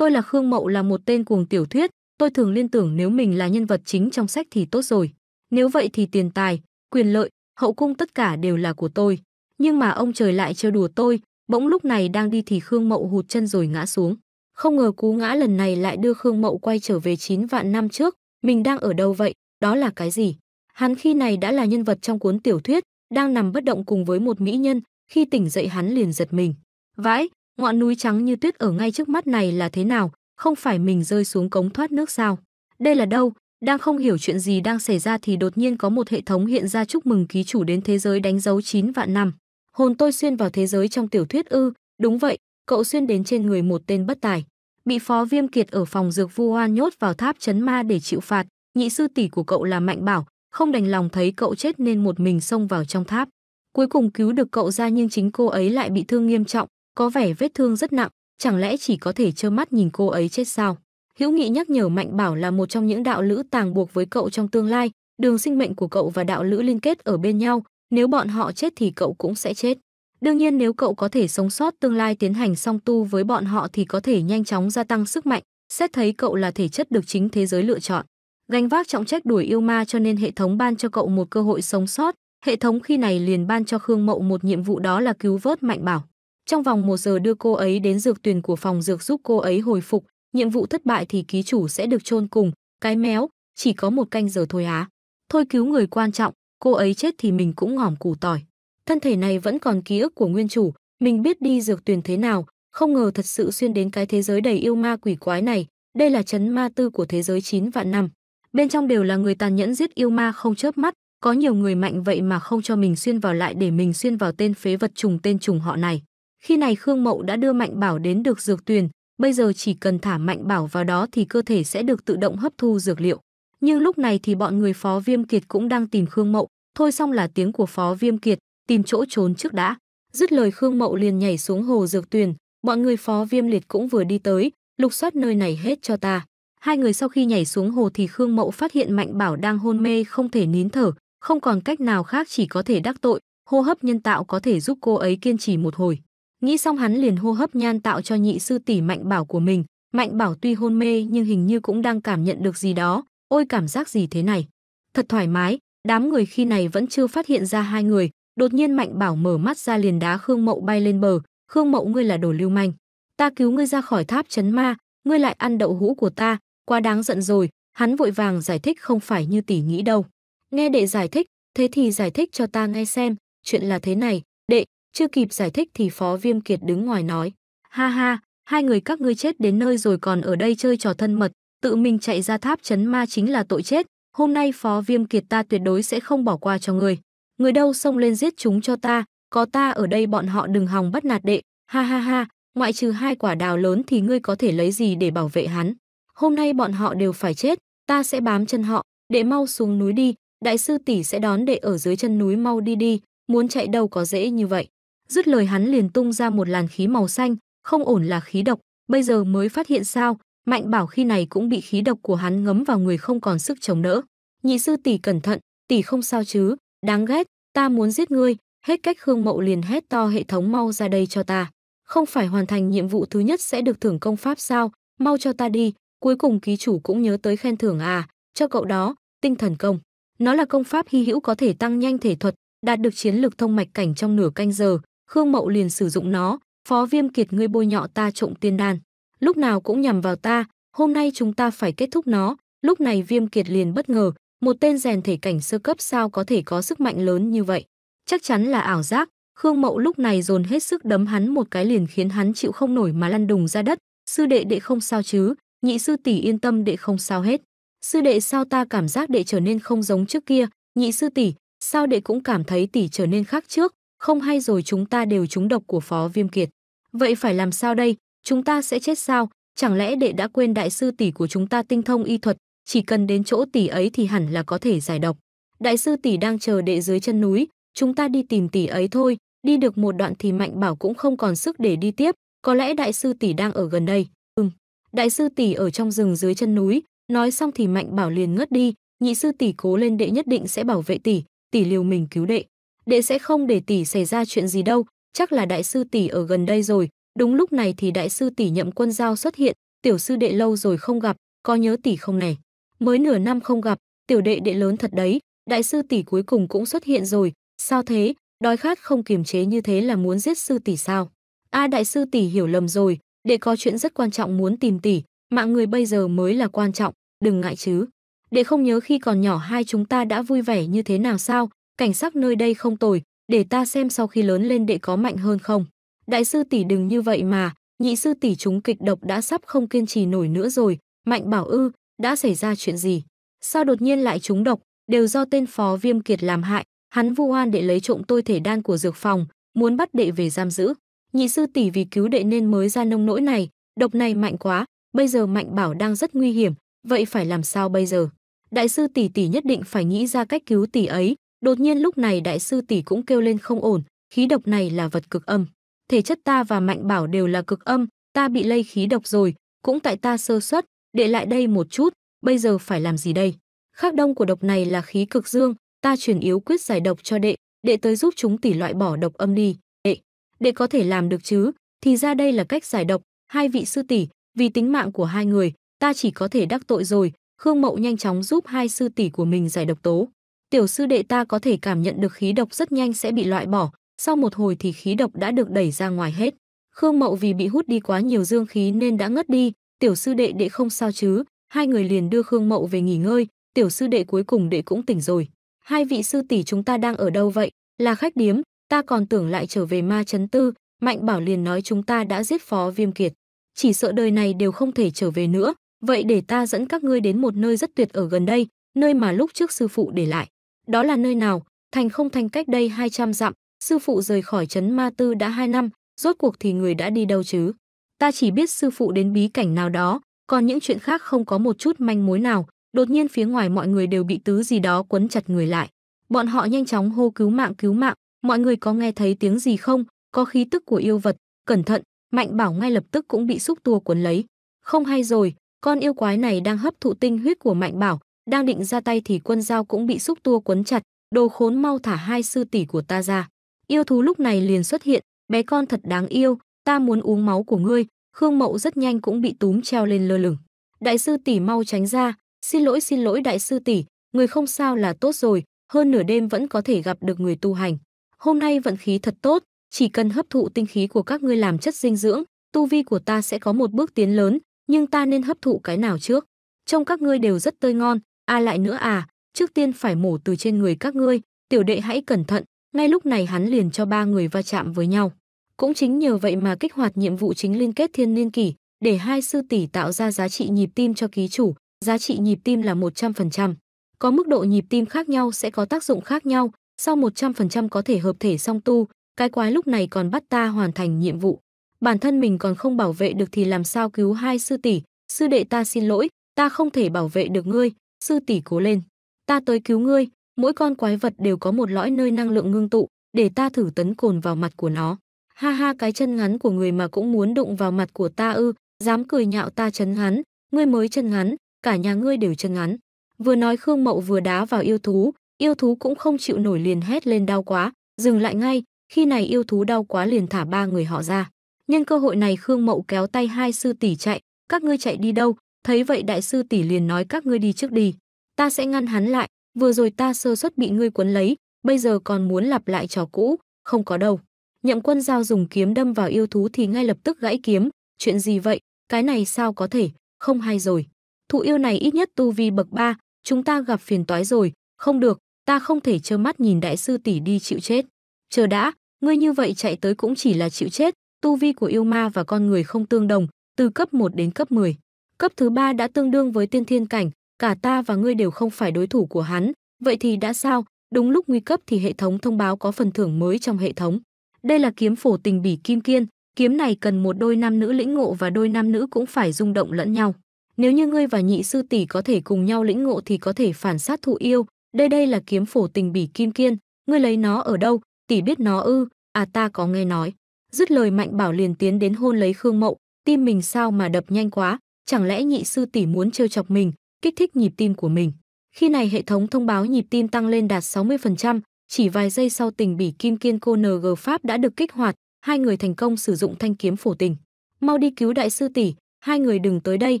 Tôi là Khương Mậu là một tên cuồng tiểu thuyết, tôi thường liên tưởng nếu mình là nhân vật chính trong sách thì tốt rồi. Nếu vậy thì tiền tài, quyền lợi, hậu cung tất cả đều là của tôi. Nhưng mà ông trời lại trêu đùa tôi, bỗng lúc này đang đi thì Khương Mậu hụt chân rồi ngã xuống. Không ngờ cú ngã lần này lại đưa Khương Mậu quay trở về 9 vạn năm trước, mình đang ở đâu vậy, đó là cái gì? Hắn khi này đã là nhân vật trong cuốn tiểu thuyết, đang nằm bất động cùng với một mỹ nhân, khi tỉnh dậy hắn liền giật mình. Vãi, Ngọn núi trắng như tuyết ở ngay trước mắt này là thế nào, không phải mình rơi xuống cống thoát nước sao? Đây là đâu? Đang không hiểu chuyện gì đang xảy ra thì đột nhiên có một hệ thống hiện ra chúc mừng ký chủ đến thế giới đánh dấu 9 vạn năm. Hồn tôi xuyên vào thế giới trong tiểu thuyết ư, đúng vậy, cậu xuyên đến trên người một tên bất tài. Bị phó viêm kiệt ở phòng dược vu oan nhốt vào tháp chấn ma để chịu phạt, nhị sư tỷ của cậu là mạnh bảo, không đành lòng thấy cậu chết nên một mình xông vào trong tháp. Cuối cùng cứu được cậu ra nhưng chính cô ấy lại bị thương nghiêm trọng, có vẻ vết thương rất nặng, chẳng lẽ chỉ có thể trơ mắt nhìn cô ấy chết sao? Hữu Nghị nhắc nhở Mạnh Bảo là một trong những đạo lữ tàng buộc với cậu trong tương lai, đường sinh mệnh của cậu và đạo lữ liên kết ở bên nhau, nếu bọn họ chết thì cậu cũng sẽ chết. Đương nhiên nếu cậu có thể sống sót tương lai tiến hành song tu với bọn họ thì có thể nhanh chóng gia tăng sức mạnh, xét thấy cậu là thể chất được chính thế giới lựa chọn. Gánh vác trọng trách đuổi yêu ma cho nên hệ thống ban cho cậu một cơ hội sống sót, hệ thống khi này liền ban cho Khương Mậu một nhiệm vụ đó là cứu vớt Mạnh Bảo. Trong vòng một giờ đưa cô ấy đến dược tuyển của phòng dược giúp cô ấy hồi phục, nhiệm vụ thất bại thì ký chủ sẽ được chôn cùng, cái méo, chỉ có một canh giờ thôi á. Thôi cứu người quan trọng, cô ấy chết thì mình cũng ngỏm củ tỏi. Thân thể này vẫn còn ký ức của nguyên chủ, mình biết đi dược tuyển thế nào, không ngờ thật sự xuyên đến cái thế giới đầy yêu ma quỷ quái này, đây là chấn ma tư của thế giới 9 vạn năm. Bên trong đều là người tàn nhẫn giết yêu ma không chớp mắt, có nhiều người mạnh vậy mà không cho mình xuyên vào lại để mình xuyên vào tên phế vật trùng tên trùng họ này. Khi này Khương Mậu đã đưa Mạnh Bảo đến được dược tuyền bây giờ chỉ cần thả Mạnh Bảo vào đó thì cơ thể sẽ được tự động hấp thu dược liệu. Nhưng lúc này thì bọn người Phó Viêm Kiệt cũng đang tìm Khương Mậu, thôi xong là tiếng của Phó Viêm Kiệt, tìm chỗ trốn trước đã. Dứt lời Khương Mậu liền nhảy xuống hồ dược tuyền bọn người Phó Viêm Liệt cũng vừa đi tới, lục soát nơi này hết cho ta. Hai người sau khi nhảy xuống hồ thì Khương Mậu phát hiện Mạnh Bảo đang hôn mê không thể nín thở, không còn cách nào khác chỉ có thể đắc tội, hô hấp nhân tạo có thể giúp cô ấy kiên trì một hồi. Nghĩ xong hắn liền hô hấp nhan tạo cho nhị sư tỷ Mạnh Bảo của mình, Mạnh Bảo tuy hôn mê nhưng hình như cũng đang cảm nhận được gì đó, ôi cảm giác gì thế này. Thật thoải mái, đám người khi này vẫn chưa phát hiện ra hai người, đột nhiên Mạnh Bảo mở mắt ra liền đá Khương Mậu bay lên bờ, Khương Mậu ngươi là đồ lưu manh, ta cứu ngươi ra khỏi tháp chấn ma, ngươi lại ăn đậu hũ của ta, quá đáng giận rồi, hắn vội vàng giải thích không phải như tỷ nghĩ đâu. Nghe đệ giải thích, thế thì giải thích cho ta nghe xem, chuyện là thế này, đệ, chưa kịp giải thích thì Phó Viêm Kiệt đứng ngoài nói. Ha ha, hai người các ngươi chết đến nơi rồi còn ở đây chơi trò thân mật, tự mình chạy ra tháp chấn ma chính là tội chết. Hôm nay Phó Viêm Kiệt ta tuyệt đối sẽ không bỏ qua cho người. Người đâu xông lên giết chúng cho ta, có ta ở đây bọn họ đừng hòng bắt nạt đệ. Ha ha ha, ngoại trừ hai quả đào lớn thì ngươi có thể lấy gì để bảo vệ hắn. Hôm nay bọn họ đều phải chết, ta sẽ bám chân họ, đệ mau xuống núi đi, đại sư tỷ sẽ đón đệ ở dưới chân núi mau đi đi, muốn chạy đâu có dễ như vậy. Dứt lời hắn liền tung ra một làn khí màu xanh, không ổn là khí độc, bây giờ mới phát hiện sao, Mạnh Bảo khi này cũng bị khí độc của hắn ngấm vào người không còn sức chống đỡ. Nhị sư tỷ cẩn thận, tỷ không sao chứ, đáng ghét, ta muốn giết ngươi, hết cách Khương Mậu liền hét to hệ thống mau ra đây cho ta. Không phải hoàn thành nhiệm vụ thứ nhất sẽ được thưởng công pháp sao, mau cho ta đi, cuối cùng ký chủ cũng nhớ tới khen thưởng à, cho cậu đó, tinh thần công. Nó là công pháp hy hữu có thể tăng nhanh thể thuật, đạt được chiến lược thông mạch cảnh trong nửa canh giờ, Khương Mậu liền sử dụng nó, Phó Viêm Kiệt ngươi bôi nhọ ta trộm tiên đan, lúc nào cũng nhằm vào ta, hôm nay chúng ta phải kết thúc nó. Lúc này Viêm Kiệt liền bất ngờ, một tên rèn thể cảnh sơ cấp sao có thể có sức mạnh lớn như vậy? Chắc chắn là ảo giác, Khương Mậu lúc này dồn hết sức đấm hắn một cái liền khiến hắn chịu không nổi mà lăn đùng ra đất, sư đệ đệ không sao chứ, nhị sư tỷ yên tâm đệ không sao hết. Sư đệ sao ta cảm giác đệ trở nên không giống trước kia, nhị sư tỷ, sao đệ cũng cảm thấy tỷ trở nên khác trước, không hay rồi chúng ta đều trúng độc của Phó Viêm Kiệt. Vậy phải làm sao đây, chúng ta sẽ chết sao? Chẳng lẽ đệ đã quên đại sư tỷ của chúng ta tinh thông y thuật, chỉ cần đến chỗ tỷ ấy thì hẳn là có thể giải độc. Đại sư tỷ đang chờ đệ dưới chân núi, chúng ta đi tìm tỷ ấy thôi, đi được một đoạn thì Mạnh Bảo cũng không còn sức để đi tiếp, có lẽ đại sư tỷ đang ở gần đây. Ừm, đại sư tỷ ở trong rừng dưới chân núi, nói xong thì Mạnh Bảo liền ngất đi, nhị sư tỷ cố lên đệ nhất định sẽ bảo vệ tỷ, tỷ liều mình cứu đệ đệ sẽ không để tỷ xảy ra chuyện gì đâu, chắc là đại sư tỷ ở gần đây rồi. Đúng lúc này thì đại sư tỷ Nhậm Quân Giao xuất hiện, tiểu sư đệ lâu rồi không gặp, có nhớ tỷ không này? Mới nửa năm không gặp, tiểu đệ đệ lớn thật đấy, đại sư tỷ cuối cùng cũng xuất hiện rồi, sao thế, đói khát không kiềm chế như thế là muốn giết sư tỷ sao? A à, đại sư tỷ hiểu lầm rồi, đệ có chuyện rất quan trọng muốn tìm tỷ, mạng người bây giờ mới là quan trọng, đừng ngại chứ. Đệ không nhớ khi còn nhỏ hai chúng ta đã vui vẻ như thế nào sao, cảnh sắc nơi đây không tồi, để ta xem sau khi lớn lên đệ có mạnh hơn không. Đại sư tỷ đừng như vậy mà, nhị sư tỷ chúng kịch độc đã sắp không kiên trì nổi nữa rồi, mạnh bảo ư, đã xảy ra chuyện gì? Sao đột nhiên lại chúng độc, đều do tên phó viêm kiệt làm hại, hắn vu oan đệ lấy trộm tôi thể đan của dược phòng, muốn bắt đệ về giam giữ. Nhị sư tỷ vì cứu đệ nên mới ra nông nỗi này, độc này mạnh quá, bây giờ mạnh bảo đang rất nguy hiểm, vậy phải làm sao bây giờ? Đại sư tỷ tỷ nhất định phải nghĩ ra cách cứu tỷ ấy, Đột nhiên lúc này đại sư tỷ cũng kêu lên không ổn, khí độc này là vật cực âm. Thể chất ta và Mạnh Bảo đều là cực âm, ta bị lây khí độc rồi, cũng tại ta sơ suất, để lại đây một chút, bây giờ phải làm gì đây? khắc đông của độc này là khí cực dương, ta truyền yếu quyết giải độc cho đệ, đệ tới giúp chúng tỷ loại bỏ độc âm đi. Đệ, đệ có thể làm được chứ? Thì ra đây là cách giải độc, hai vị sư tỷ, vì tính mạng của hai người, ta chỉ có thể đắc tội rồi. Khương Mậu nhanh chóng giúp hai sư tỷ của mình giải độc tố tiểu sư đệ ta có thể cảm nhận được khí độc rất nhanh sẽ bị loại bỏ, sau một hồi thì khí độc đã được đẩy ra ngoài hết. Khương Mậu vì bị hút đi quá nhiều dương khí nên đã ngất đi, tiểu sư đệ đệ không sao chứ, hai người liền đưa Khương Mậu về nghỉ ngơi, tiểu sư đệ cuối cùng đệ cũng tỉnh rồi. Hai vị sư tỷ chúng ta đang ở đâu vậy? Là khách điếm, ta còn tưởng lại trở về ma chấn tư, Mạnh Bảo liền nói chúng ta đã giết phó viêm kiệt. Chỉ sợ đời này đều không thể trở về nữa, vậy để ta dẫn các ngươi đến một nơi rất tuyệt ở gần đây, nơi mà lúc trước sư phụ để lại. Đó là nơi nào? Thành không thành cách đây 200 dặm, sư phụ rời khỏi trấn Ma Tư đã 2 năm, rốt cuộc thì người đã đi đâu chứ? Ta chỉ biết sư phụ đến bí cảnh nào đó, còn những chuyện khác không có một chút manh mối nào. Đột nhiên phía ngoài mọi người đều bị tứ gì đó quấn chặt người lại. Bọn họ nhanh chóng hô cứu mạng cứu mạng, mọi người có nghe thấy tiếng gì không? Có khí tức của yêu vật, cẩn thận, Mạnh Bảo ngay lập tức cũng bị xúc tua quấn lấy. Không hay rồi, con yêu quái này đang hấp thụ tinh huyết của Mạnh Bảo, đang định ra tay thì quân dao cũng bị xúc tua quấn chặt, đồ khốn mau thả hai sư tỷ của ta ra. Yêu thú lúc này liền xuất hiện, bé con thật đáng yêu, ta muốn uống máu của ngươi, Khương Mậu rất nhanh cũng bị túm treo lên lơ lửng. Đại sư tỷ mau tránh ra, xin lỗi xin lỗi đại sư tỷ, người không sao là tốt rồi, hơn nửa đêm vẫn có thể gặp được người tu hành. Hôm nay vận khí thật tốt, chỉ cần hấp thụ tinh khí của các ngươi làm chất dinh dưỡng, tu vi của ta sẽ có một bước tiến lớn, nhưng ta nên hấp thụ cái nào trước? Trong các ngươi đều rất tươi ngon, a lại nữa à, trước tiên phải mổ từ trên người các ngươi, tiểu đệ hãy cẩn thận, ngay lúc này hắn liền cho ba người va chạm với nhau. Cũng chính nhờ vậy mà kích hoạt nhiệm vụ chính liên kết thiên niên kỷ, để hai sư tỷ tạo ra giá trị nhịp tim cho ký chủ, giá trị nhịp tim là 100%. Có mức độ nhịp tim khác nhau sẽ có tác dụng khác nhau, sau 100% có thể hợp thể song tu, cái quái lúc này còn bắt ta hoàn thành nhiệm vụ. Bản thân mình còn không bảo vệ được thì làm sao cứu hai sư tỷ, sư đệ ta xin lỗi, ta không thể bảo vệ được ngươi, sư tỷ cố lên. Ta tới cứu ngươi, mỗi con quái vật đều có một lõi nơi năng lượng ngưng tụ, để ta thử tấn cồn vào mặt của nó. Ha ha cái chân ngắn của người mà cũng muốn đụng vào mặt của ta ư, dám cười nhạo ta chân ngắn, ngươi mới chân ngắn, cả nhà ngươi đều chân ngắn. Vừa nói Khương Mậu vừa đá vào yêu thú, yêu thú cũng không chịu nổi liền hét lên đau quá, dừng lại ngay, khi này yêu thú đau quá liền thả ba người họ ra. Nhân cơ hội này Khương Mậu kéo tay hai sư tỷ chạy, các ngươi chạy đi đâu, Thấy vậy đại sư tỷ liền nói các ngươi đi trước đi, ta sẽ ngăn hắn lại, vừa rồi ta sơ suất bị ngươi quấn lấy, bây giờ còn muốn lặp lại trò cũ, không có đâu. Nhậm quân giao dùng kiếm đâm vào yêu thú thì ngay lập tức gãy kiếm, chuyện gì vậy, cái này sao có thể, không hay rồi. Thụ yêu này ít nhất tu vi bậc ba chúng ta gặp phiền toái rồi, không được, ta không thể trơ mắt nhìn đại sư tỷ đi chịu chết. Chờ đã, ngươi như vậy chạy tới cũng chỉ là chịu chết, tu vi của yêu ma và con người không tương đồng, từ cấp 1 đến cấp 10. Cấp thứ ba đã tương đương với tiên thiên cảnh, cả ta và ngươi đều không phải đối thủ của hắn, vậy thì đã sao? Đúng lúc nguy cấp thì hệ thống thông báo có phần thưởng mới trong hệ thống. Đây là kiếm phổ tình bỉ kim kiên, kiếm này cần một đôi nam nữ lĩnh ngộ và đôi nam nữ cũng phải rung động lẫn nhau. Nếu như ngươi và nhị sư tỷ có thể cùng nhau lĩnh ngộ thì có thể phản sát thụ yêu, đây đây là kiếm phổ tình bỉ kim kiên, ngươi lấy nó ở đâu, tỷ biết nó ư, à ta có nghe nói. Dứt lời Mạnh Bảo liền tiến đến hôn lấy Khương Mậu, tim mình sao mà đập nhanh quá, chẳng lẽ nhị sư tỷ muốn trêu chọc mình, kích thích nhịp tim của mình. Khi này hệ thống thông báo nhịp tim tăng lên đạt 60%, chỉ vài giây sau tình bỉ kim kiên cô NG Pháp đã được kích hoạt, hai người thành công sử dụng thanh kiếm phổ tình. Mau đi cứu đại sư tỷ, hai người đừng tới đây,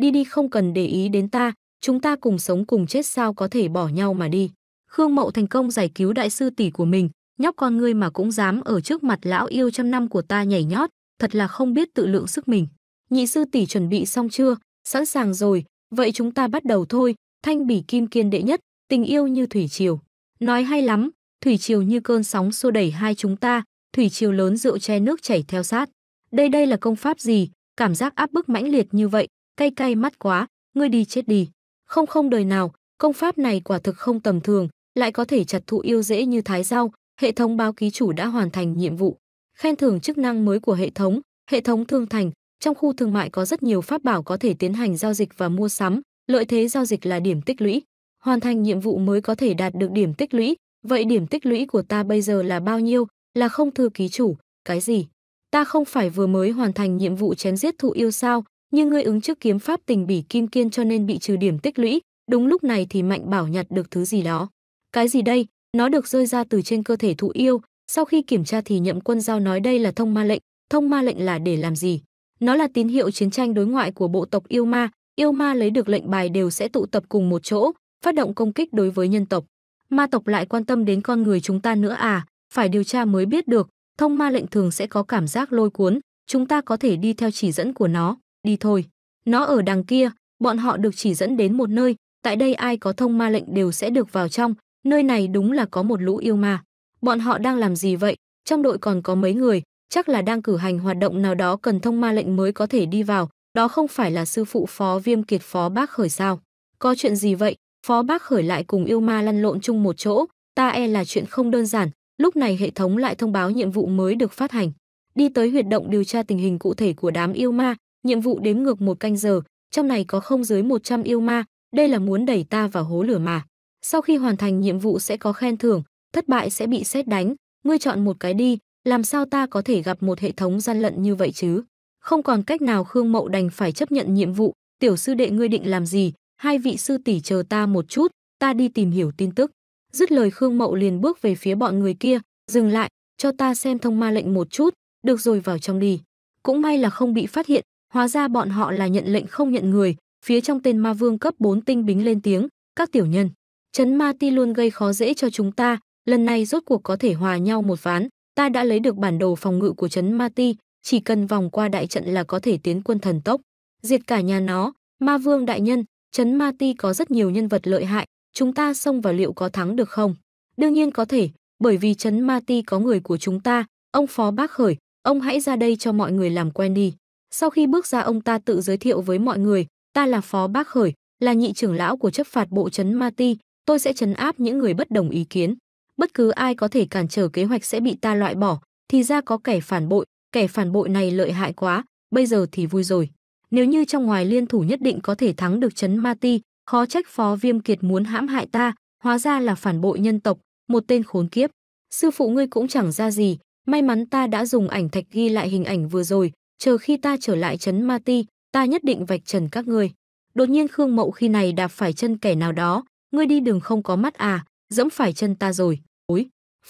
đi đi không cần để ý đến ta, chúng ta cùng sống cùng chết sao có thể bỏ nhau mà đi. Khương Mậu thành công giải cứu đại sư tỷ của mình, nhóc con ngươi mà cũng dám ở trước mặt lão yêu trăm năm của ta nhảy nhót, thật là không biết tự lượng sức mình nhị sư tỷ chuẩn bị xong chưa, sẵn sàng rồi, vậy chúng ta bắt đầu thôi, thanh bỉ kim kiên đệ nhất, tình yêu như thủy triều. Nói hay lắm, thủy triều như cơn sóng xô đẩy hai chúng ta, thủy triều lớn rượu che nước chảy theo sát. Đây đây là công pháp gì, cảm giác áp bức mãnh liệt như vậy, cay cay mắt quá, ngươi đi chết đi. Không không đời nào, công pháp này quả thực không tầm thường, lại có thể chặt thụ yêu dễ như thái rau, hệ thống báo ký chủ đã hoàn thành nhiệm vụ. Khen thưởng chức năng mới của hệ thống, hệ thống thương thành, trong khu thương mại có rất nhiều pháp bảo có thể tiến hành giao dịch và mua sắm, lợi thế giao dịch là điểm tích lũy. Hoàn thành nhiệm vụ mới có thể đạt được điểm tích lũy, vậy điểm tích lũy của ta bây giờ là bao nhiêu? Là không thư ký chủ, cái gì? Ta không phải vừa mới hoàn thành nhiệm vụ chém giết thụ yêu sao, nhưng ngươi ứng trước kiếm pháp tình bỉ kim kiên cho nên bị trừ điểm tích lũy, đúng lúc này thì Mạnh Bảo nhặt được thứ gì đó. Cái gì đây? Nó được rơi ra từ trên cơ thể thụ yêu, sau khi kiểm tra thì Nhậm Quân Giao nói đây là thông ma lệnh, thông ma lệnh là để làm gì? Nó là tín hiệu chiến tranh đối ngoại của bộ tộc yêu ma, yêu ma lấy được lệnh bài đều sẽ tụ tập cùng một chỗ, phát động công kích đối với nhân tộc. Ma tộc lại quan tâm đến con người chúng ta nữa à, phải điều tra mới biết được, thông ma lệnh thường sẽ có cảm giác lôi cuốn, chúng ta có thể đi theo chỉ dẫn của nó, đi thôi. Nó ở đằng kia, bọn họ được chỉ dẫn đến một nơi, tại đây ai có thông ma lệnh đều sẽ được vào trong, nơi này đúng là có một lũ yêu ma. Bọn họ đang làm gì vậy? Trong đội còn có mấy người, chắc là đang cử hành hoạt động nào đó cần thông ma lệnh mới có thể đi vào, đó không phải là sư phụ Phó Viêm Kiệt Phó Bác Khởi sao? Có chuyện gì vậy? Phó Bác Khởi lại cùng yêu ma lăn lộn chung một chỗ, ta e là chuyện không đơn giản, lúc này hệ thống lại thông báo nhiệm vụ mới được phát hành. Đi tới huyệt động điều tra tình hình cụ thể của đám yêu ma, nhiệm vụ đếm ngược một canh giờ, trong này có không dưới 100 yêu ma, đây là muốn đẩy ta vào hố lửa mà. Sau khi hoàn thành nhiệm vụ sẽ có khen thưởng, thất bại sẽ bị xét đánh, ngươi chọn một cái đi, làm sao ta có thể gặp một hệ thống gian lận như vậy chứ? Không còn cách nào Khương Mậu đành phải chấp nhận nhiệm vụ, tiểu sư đệ ngươi định làm gì, hai vị sư tỷ chờ ta một chút, ta đi tìm hiểu tin tức. Dứt lời Khương Mậu liền bước về phía bọn người kia, dừng lại, cho ta xem thông ma lệnh một chút, được rồi vào trong đi. Cũng may là không bị phát hiện, hóa ra bọn họ là nhận lệnh không nhận người, phía trong tên ma vương cấp 4 tinh bính lên tiếng, các tiểu nhân. Chấn ma ti luôn gây khó dễ cho chúng ta, lần này rốt cuộc có thể hòa nhau một ván, ta đã lấy được bản đồ phòng ngự của trấn Ma Ti, chỉ cần vòng qua đại trận là có thể tiến quân thần tốc, diệt cả nhà nó, Ma Vương đại nhân, trấn Ma Ti có rất nhiều nhân vật lợi hại, chúng ta xông vào liệu có thắng được không? Đương nhiên có thể, bởi vì trấn Ma Ti có người của chúng ta, ông phó bác khởi, ông hãy ra đây cho mọi người làm quen đi. Sau khi bước ra ông ta tự giới thiệu với mọi người, ta là phó bác khởi, là nhị trưởng lão của chấp phạt bộ trấn Ma Ti, tôi sẽ trấn áp những người bất đồng ý kiến bất cứ ai có thể cản trở kế hoạch sẽ bị ta loại bỏ, thì ra có kẻ phản bội, kẻ phản bội này lợi hại quá, bây giờ thì vui rồi. Nếu như trong ngoài liên thủ nhất định có thể thắng được chấn ma ti, khó trách phó viêm kiệt muốn hãm hại ta, hóa ra là phản bội nhân tộc, một tên khốn kiếp. Sư phụ ngươi cũng chẳng ra gì, may mắn ta đã dùng ảnh thạch ghi lại hình ảnh vừa rồi, chờ khi ta trở lại chấn ma ti, ta nhất định vạch trần các ngươi. Đột nhiên Khương Mậu khi này đạp phải chân kẻ nào đó, ngươi đi đường không có mắt à, dẫm phải chân ta rồi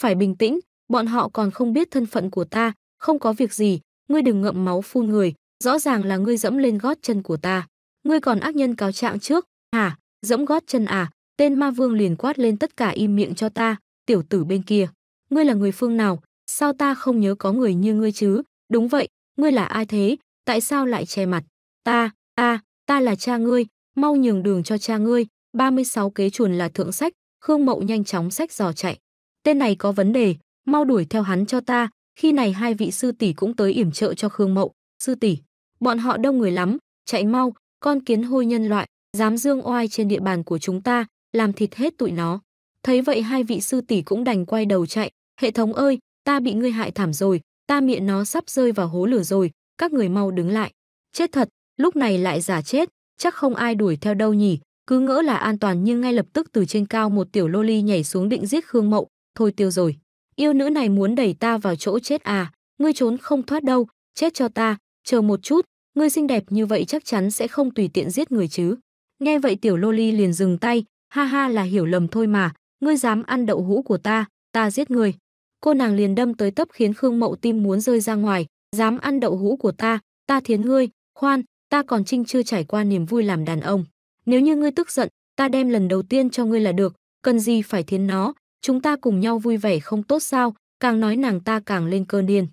phải bình tĩnh, bọn họ còn không biết thân phận của ta, không có việc gì, ngươi đừng ngậm máu phun người, rõ ràng là ngươi dẫm lên gót chân của ta. Ngươi còn ác nhân cáo trạng trước, hả, dẫm gót chân à, tên ma vương liền quát lên tất cả im miệng cho ta, tiểu tử bên kia. Ngươi là người phương nào, sao ta không nhớ có người như ngươi chứ, đúng vậy, ngươi là ai thế, tại sao lại che mặt? Ta, a, ta là cha ngươi, mau nhường đường cho cha ngươi, 36 kế chuồn là thượng sách, Khương Mậu nhanh chóng sách giò chạy tên này có vấn đề, mau đuổi theo hắn cho ta, khi này hai vị sư tỷ cũng tới yểm trợ cho Khương Mậu, sư tỷ, bọn họ đông người lắm, chạy mau, con kiến hôi nhân loại, dám dương oai trên địa bàn của chúng ta, làm thịt hết tụi nó. Thấy vậy hai vị sư tỷ cũng đành quay đầu chạy, hệ thống ơi, ta bị ngươi hại thảm rồi, ta miệng nó sắp rơi vào hố lửa rồi, các người mau đứng lại. Chết thật, lúc này lại giả chết, chắc không ai đuổi theo đâu nhỉ, cứ ngỡ là an toàn nhưng ngay lập tức từ trên cao một tiểu loli nhảy xuống định giết Khương Mậu, thôi tiêu rồi. Yêu nữ này muốn đẩy ta vào chỗ chết à, ngươi trốn không thoát đâu, chết cho ta, chờ một chút, ngươi xinh đẹp như vậy chắc chắn sẽ không tùy tiện giết người chứ. Nghe vậy tiểu loli liền dừng tay, ha ha là hiểu lầm thôi mà, ngươi dám ăn đậu hũ của ta, ta giết ngươi. Cô nàng liền đâm tới tấp khiến Khương Mậu tim muốn rơi ra ngoài, dám ăn đậu hũ của ta, ta thiến ngươi, khoan, ta còn trinh chưa trải qua niềm vui làm đàn ông. Nếu như ngươi tức giận, ta đem lần đầu tiên cho ngươi là được, cần gì phải thiến nó, chúng ta cùng nhau vui vẻ không tốt sao, càng nói nàng ta càng lên cơn điên.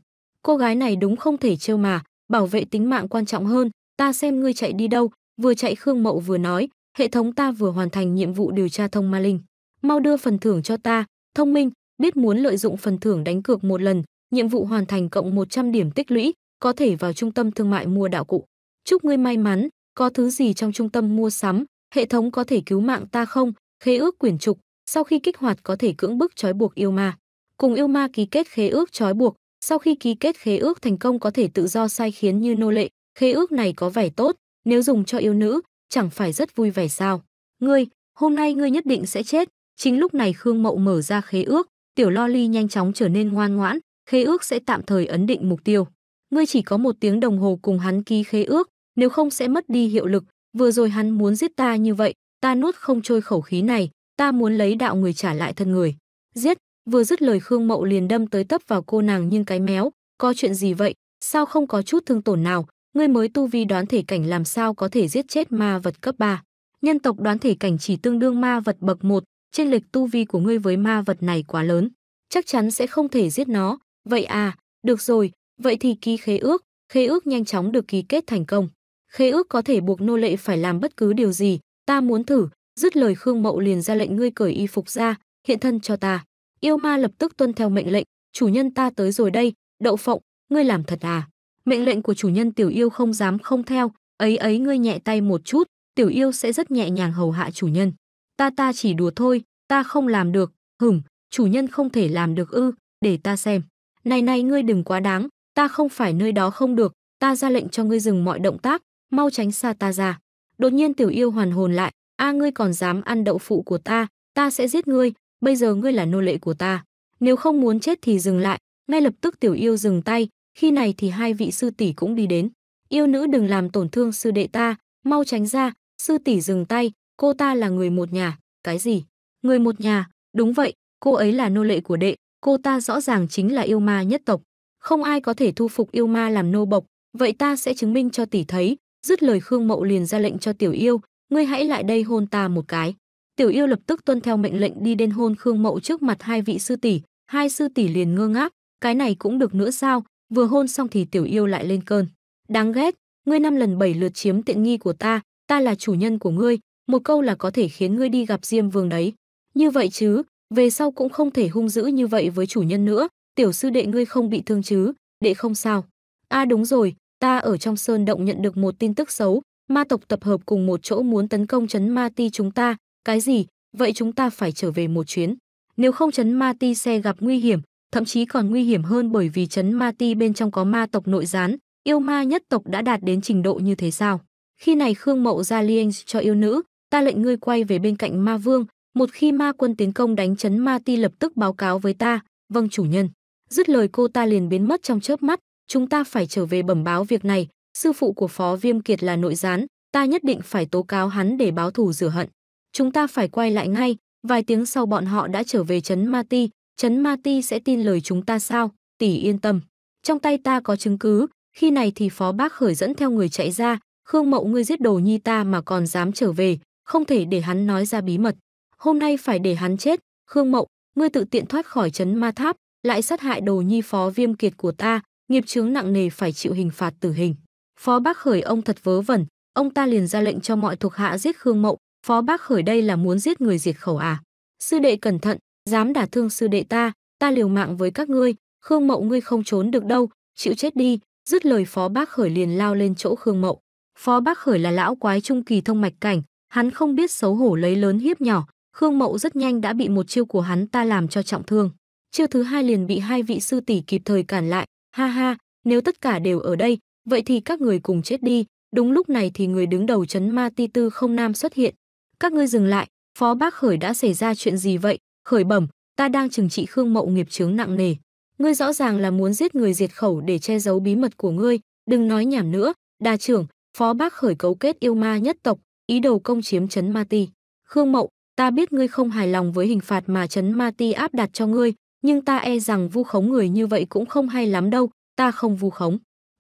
Cô gái này đúng không thể trêu mà, bảo vệ tính mạng quan trọng hơn, ta xem ngươi chạy đi đâu, vừa chạy Khương Mậu vừa nói, hệ thống ta vừa hoàn thành nhiệm vụ điều tra thông ma linh. Mau đưa phần thưởng cho ta, thông minh, biết muốn lợi dụng phần thưởng đánh cược một lần, nhiệm vụ hoàn thành cộng 100 điểm tích lũy, có thể vào trung tâm thương mại mua đạo cụ. Chúc ngươi may mắn, có thứ gì trong trung tâm mua sắm, hệ thống có thể cứu mạng ta không? Khế ước quyển trục, sau khi kích hoạt có thể cưỡng bức trói buộc yêu ma. Cùng yêu ma ký kết khế ước trói buộc, sau khi ký kết khế ước thành công có thể tự do sai khiến như nô lệ, khế ước này có vẻ tốt, nếu dùng cho yêu nữ, chẳng phải rất vui vẻ sao. Ngươi, hôm nay ngươi nhất định sẽ chết. Chính lúc này Khương Mậu mở ra khế ước, tiểu lo ly nhanh chóng trở nên ngoan ngoãn, khế ước sẽ tạm thời ấn định mục tiêu. Ngươi chỉ có một tiếng đồng hồ cùng hắn ký khế ước, nếu không sẽ mất đi hiệu lực, vừa rồi hắn muốn giết ta như vậy, ta nuốt không trôi khẩu khí này, ta muốn lấy đạo người trả lại thân người. Giết, vừa dứt lời Khương Mậu liền đâm tới tấp vào cô nàng nhưng cái méo, có chuyện gì vậy, sao không có chút thương tổn nào, ngươi mới tu vi đoán thể cảnh làm sao có thể giết chết ma vật cấp 3. Nhân tộc đoán thể cảnh chỉ tương đương ma vật bậc 1, trên lịch tu vi của ngươi với ma vật này quá lớn, chắc chắn sẽ không thể giết nó. Vậy à, được rồi, vậy thì ký khế ước, khế ước nhanh chóng được ký kết thành công. Khế ước có thể buộc nô lệ phải làm bất cứ điều gì, ta muốn thử, Dứt lời Khương Mậu liền ra lệnh ngươi cởi y phục ra, hiện thân cho ta. Yêu ma lập tức tuân theo mệnh lệnh, chủ nhân ta tới rồi đây, đậu phộng, ngươi làm thật à? Mệnh lệnh của chủ nhân tiểu yêu không dám không theo, ấy ấy ngươi nhẹ tay một chút, tiểu yêu sẽ rất nhẹ nhàng hầu hạ chủ nhân. Ta ta chỉ đùa thôi, ta không làm được, hửm, chủ nhân không thể làm được ư, để ta xem. Này này ngươi đừng quá đáng, ta không phải nơi đó không được, ta ra lệnh cho ngươi dừng mọi động tác, mau tránh xa ta ra. Đột nhiên tiểu yêu hoàn hồn lại, a à, ngươi còn dám ăn đậu phụ của ta, ta sẽ giết ngươi, bây giờ ngươi là nô lệ của ta. Nếu không muốn chết thì dừng lại, ngay lập tức tiểu yêu dừng tay, khi này thì hai vị sư tỷ cũng đi đến. Yêu nữ đừng làm tổn thương sư đệ ta, mau tránh ra, sư tỷ dừng tay, cô ta là người một nhà, cái gì? Người một nhà, đúng vậy, cô ấy là nô lệ của đệ, cô ta rõ ràng chính là yêu ma nhất tộc. Không ai có thể thu phục yêu ma làm nô bộc, vậy ta sẽ chứng minh cho tỷ thấy. Dứt lời Khương Mậu liền ra lệnh cho tiểu yêu, ngươi hãy lại đây hôn ta một cái. Tiểu yêu lập tức tuân theo mệnh lệnh đi đến hôn Khương Mậu trước mặt hai vị sư tỷ, hai sư tỷ liền ngơ ngác, cái này cũng được nữa sao, vừa hôn xong thì tiểu yêu lại lên cơn. Đáng ghét, ngươi năm lần bảy lượt chiếm tiện nghi của ta, ta là chủ nhân của ngươi, một câu là có thể khiến ngươi đi gặp Diêm Vương đấy. Như vậy chứ, về sau cũng không thể hung dữ như vậy với chủ nhân nữa, tiểu sư đệ ngươi không bị thương chứ, đệ không sao. A à đúng rồi, ta ở trong sơn động nhận được một tin tức xấu, ma tộc tập hợp cùng một chỗ muốn tấn công chấn ma ti chúng ta, cái gì, vậy chúng ta phải trở về một chuyến. Nếu không chấn ma ti xe gặp nguy hiểm, thậm chí còn nguy hiểm hơn bởi vì chấn ma ti bên trong có ma tộc nội gián, yêu ma nhất tộc đã đạt đến trình độ như thế sao. Khi này Khương Mậu ra Lieng cho yêu nữ, ta lệnh ngươi quay về bên cạnh ma vương, một khi ma quân tiến công đánh chấn ma ti lập tức báo cáo với ta, vâng chủ nhân. Dứt lời cô ta liền biến mất trong chớp mắt, chúng ta phải trở về bẩm báo việc này, Sư phụ của Phó Viêm Kiệt là nội gián, ta nhất định phải tố cáo hắn để báo thù rửa hận. Chúng ta phải quay lại ngay, vài tiếng sau bọn họ đã trở về Trấn Ma Ti, Trấn Ma Ti sẽ tin lời chúng ta sao, tỷ yên tâm. Trong tay ta có chứng cứ, khi này thì Phó Bác Khởi dẫn theo người chạy ra, Khương Mậu ngươi giết đồ nhi ta mà còn dám trở về, không thể để hắn nói ra bí mật. Hôm nay phải để hắn chết, Khương Mậu, ngươi tự tiện thoát khỏi Trấn Ma Tháp, lại sát hại đồ nhi Phó Viêm Kiệt của ta, nghiệp chướng nặng nề phải chịu hình phạt tử hình. Phó Bác Khởi ông thật vớ vẩn, ông ta liền ra lệnh cho mọi thuộc hạ giết Khương Mậu, Phó Bác Khởi đây là muốn giết người diệt khẩu à? Sư đệ cẩn thận, dám đả thương sư đệ ta, ta liều mạng với các ngươi, Khương Mậu ngươi không trốn được đâu, chịu chết đi, dứt lời Phó Bác Khởi liền lao lên chỗ Khương Mậu. Phó Bác Khởi là lão quái trung kỳ thông mạch cảnh, hắn không biết xấu hổ lấy lớn hiếp nhỏ, Khương Mậu rất nhanh đã bị một chiêu của hắn ta làm cho trọng thương. Chiêu thứ hai liền bị hai vị sư tỷ kịp thời cản lại, ha ha, nếu tất cả đều ở đây, Vậy thì các người cùng chết đi. Đúng lúc này thì người đứng đầu chấn ma ti tư không nam xuất hiện. Các ngươi dừng lại, phó bác khởi đã xảy ra chuyện gì vậy? Khởi bẩm, ta đang trừng trị Khương Mậu nghiệp chướng nặng nề. Ngươi rõ ràng là muốn giết người diệt khẩu để che giấu bí mật của ngươi, đừng nói nhảm nữa. Đa trưởng, phó bác khởi cấu kết yêu ma nhất tộc, ý đồ công chiếm chấn ma ti. Khương Mậu, ta biết ngươi không hài lòng với hình phạt mà chấn ma ti áp đặt cho ngươi, nhưng ta e rằng vu khống người như vậy cũng không hay lắm đâu, ta không vu khống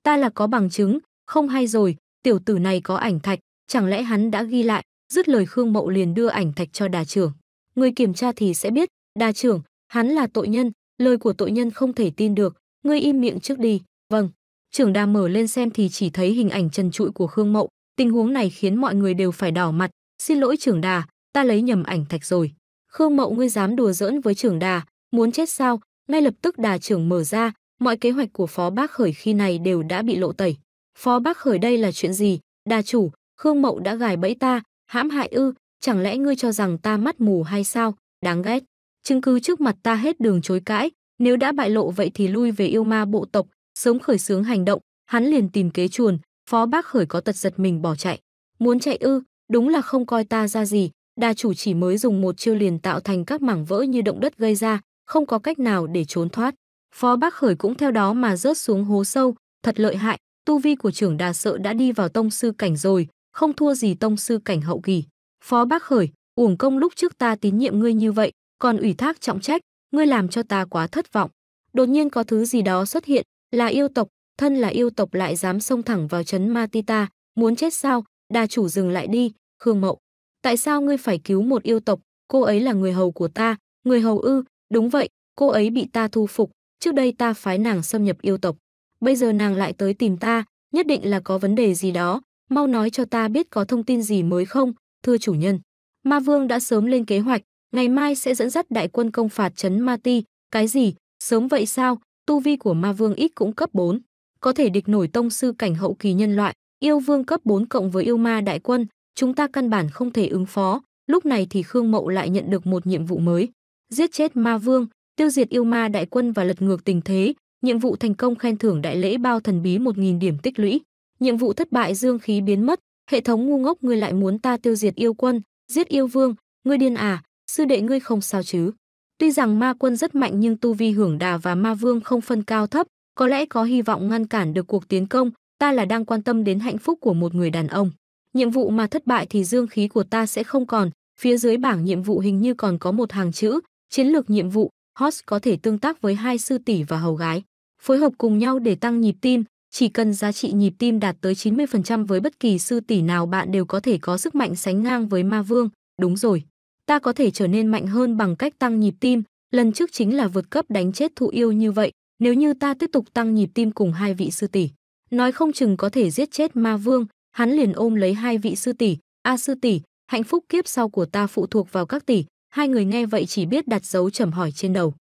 ta là có bằng chứng, không hay rồi, tiểu tử này có ảnh thạch, chẳng lẽ hắn đã ghi lại, dứt lời Khương Mậu liền đưa ảnh thạch cho đà trưởng. Người kiểm tra thì sẽ biết, đà trưởng, hắn là tội nhân, lời của tội nhân không thể tin được, ngươi im miệng trước đi, vâng. Trưởng đà mở lên xem thì chỉ thấy hình ảnh trần trụi của Khương Mậu, tình huống này khiến mọi người đều phải đỏ mặt, xin lỗi trưởng đà, ta lấy nhầm ảnh thạch rồi. Khương Mậu ngươi dám đùa giỡn với trưởng đà, muốn chết sao? Ngay lập tức đà trưởng mở ra, mọi kế hoạch của Phó Bác Khởi khi này đều đã bị lộ tẩy. Phó Bác Khởi đây là chuyện gì? Đa chủ, Khương Mậu đã gài bẫy ta, hãm hại ư, chẳng lẽ ngươi cho rằng ta mắt mù hay sao? Đáng ghét. Chứng cứ trước mặt ta hết đường chối cãi, nếu đã bại lộ vậy thì lui về yêu ma bộ tộc, sớm khởi xướng hành động, hắn liền tìm kế chuồn, Phó Bác Khởi có tật giật mình bỏ chạy. Muốn chạy ư, đúng là không coi ta ra gì, Đa chủ chỉ mới dùng một chiêu liền tạo thành các mảng vỡ như động đất gây ra, không có cách nào để trốn thoát. Phó Bác Khởi cũng theo đó mà rớt xuống hố sâu, thật lợi hại, tu vi của trưởng đà sợ đã đi vào tông sư cảnh rồi, không thua gì tông sư cảnh hậu kỳ. Phó Bác Khởi, uổng công lúc trước ta tín nhiệm ngươi như vậy, còn ủy thác trọng trách, ngươi làm cho ta quá thất vọng. Đột nhiên có thứ gì đó xuất hiện, là yêu tộc, thân là yêu tộc lại dám xông thẳng vào trấn Matita, muốn chết sao? Đà chủ dừng lại đi, Khương Mậu. Tại sao ngươi phải cứu một yêu tộc? Cô ấy là người hầu của ta, người hầu ư? Đúng vậy, cô ấy bị ta thu phục, trước đây ta phái nàng xâm nhập yêu tộc, bây giờ nàng lại tới tìm ta, nhất định là có vấn đề gì đó, mau nói cho ta biết có thông tin gì mới không, thưa chủ nhân. Ma Vương đã sớm lên kế hoạch, ngày mai sẽ dẫn dắt đại quân công phạt trấn Ma Ti, cái gì, sớm vậy sao, tu vi của Ma Vương ít cũng cấp 4, có thể địch nổi tông sư cảnh hậu kỳ nhân loại, yêu vương cấp 4 cộng với yêu ma đại quân, chúng ta căn bản không thể ứng phó, lúc này thì Khương Mậu lại nhận được một nhiệm vụ mới, giết chết Ma Vương, tiêu diệt yêu ma đại quân và lật ngược tình thế, nhiệm vụ thành công khen thưởng đại lễ bao thần bí 1000 điểm tích lũy, nhiệm vụ thất bại dương khí biến mất, hệ thống ngu ngốc ngươi lại muốn ta tiêu diệt yêu quân, giết yêu vương, ngươi điên à, sư đệ ngươi không sao chứ? Tuy rằng ma quân rất mạnh nhưng tu vi hưởng đà và ma vương không phân cao thấp, có lẽ có hy vọng ngăn cản được cuộc tiến công, ta là đang quan tâm đến hạnh phúc của một người đàn ông. Nhiệm vụ mà thất bại thì dương khí của ta sẽ không còn, phía dưới bảng nhiệm vụ hình như còn có một hàng chữ, chiến lược nhiệm vụ, Horse có thể tương tác với hai sư tỷ và hầu gái, phối hợp cùng nhau để tăng nhịp tim, chỉ cần giá trị nhịp tim đạt tới 90% với bất kỳ sư tỷ nào bạn đều có thể có sức mạnh sánh ngang với ma vương, đúng rồi. Ta có thể trở nên mạnh hơn bằng cách tăng nhịp tim, lần trước chính là vượt cấp đánh chết thụ yêu như vậy, nếu như ta tiếp tục tăng nhịp tim cùng hai vị sư tỷ. Nói không chừng có thể giết chết ma vương, hắn liền ôm lấy hai vị sư tỷ, a sư tỷ, hạnh phúc kiếp sau của ta phụ thuộc vào các tỷ, Hai người nghe vậy chỉ biết đặt dấu trầm hỏi trên đầu.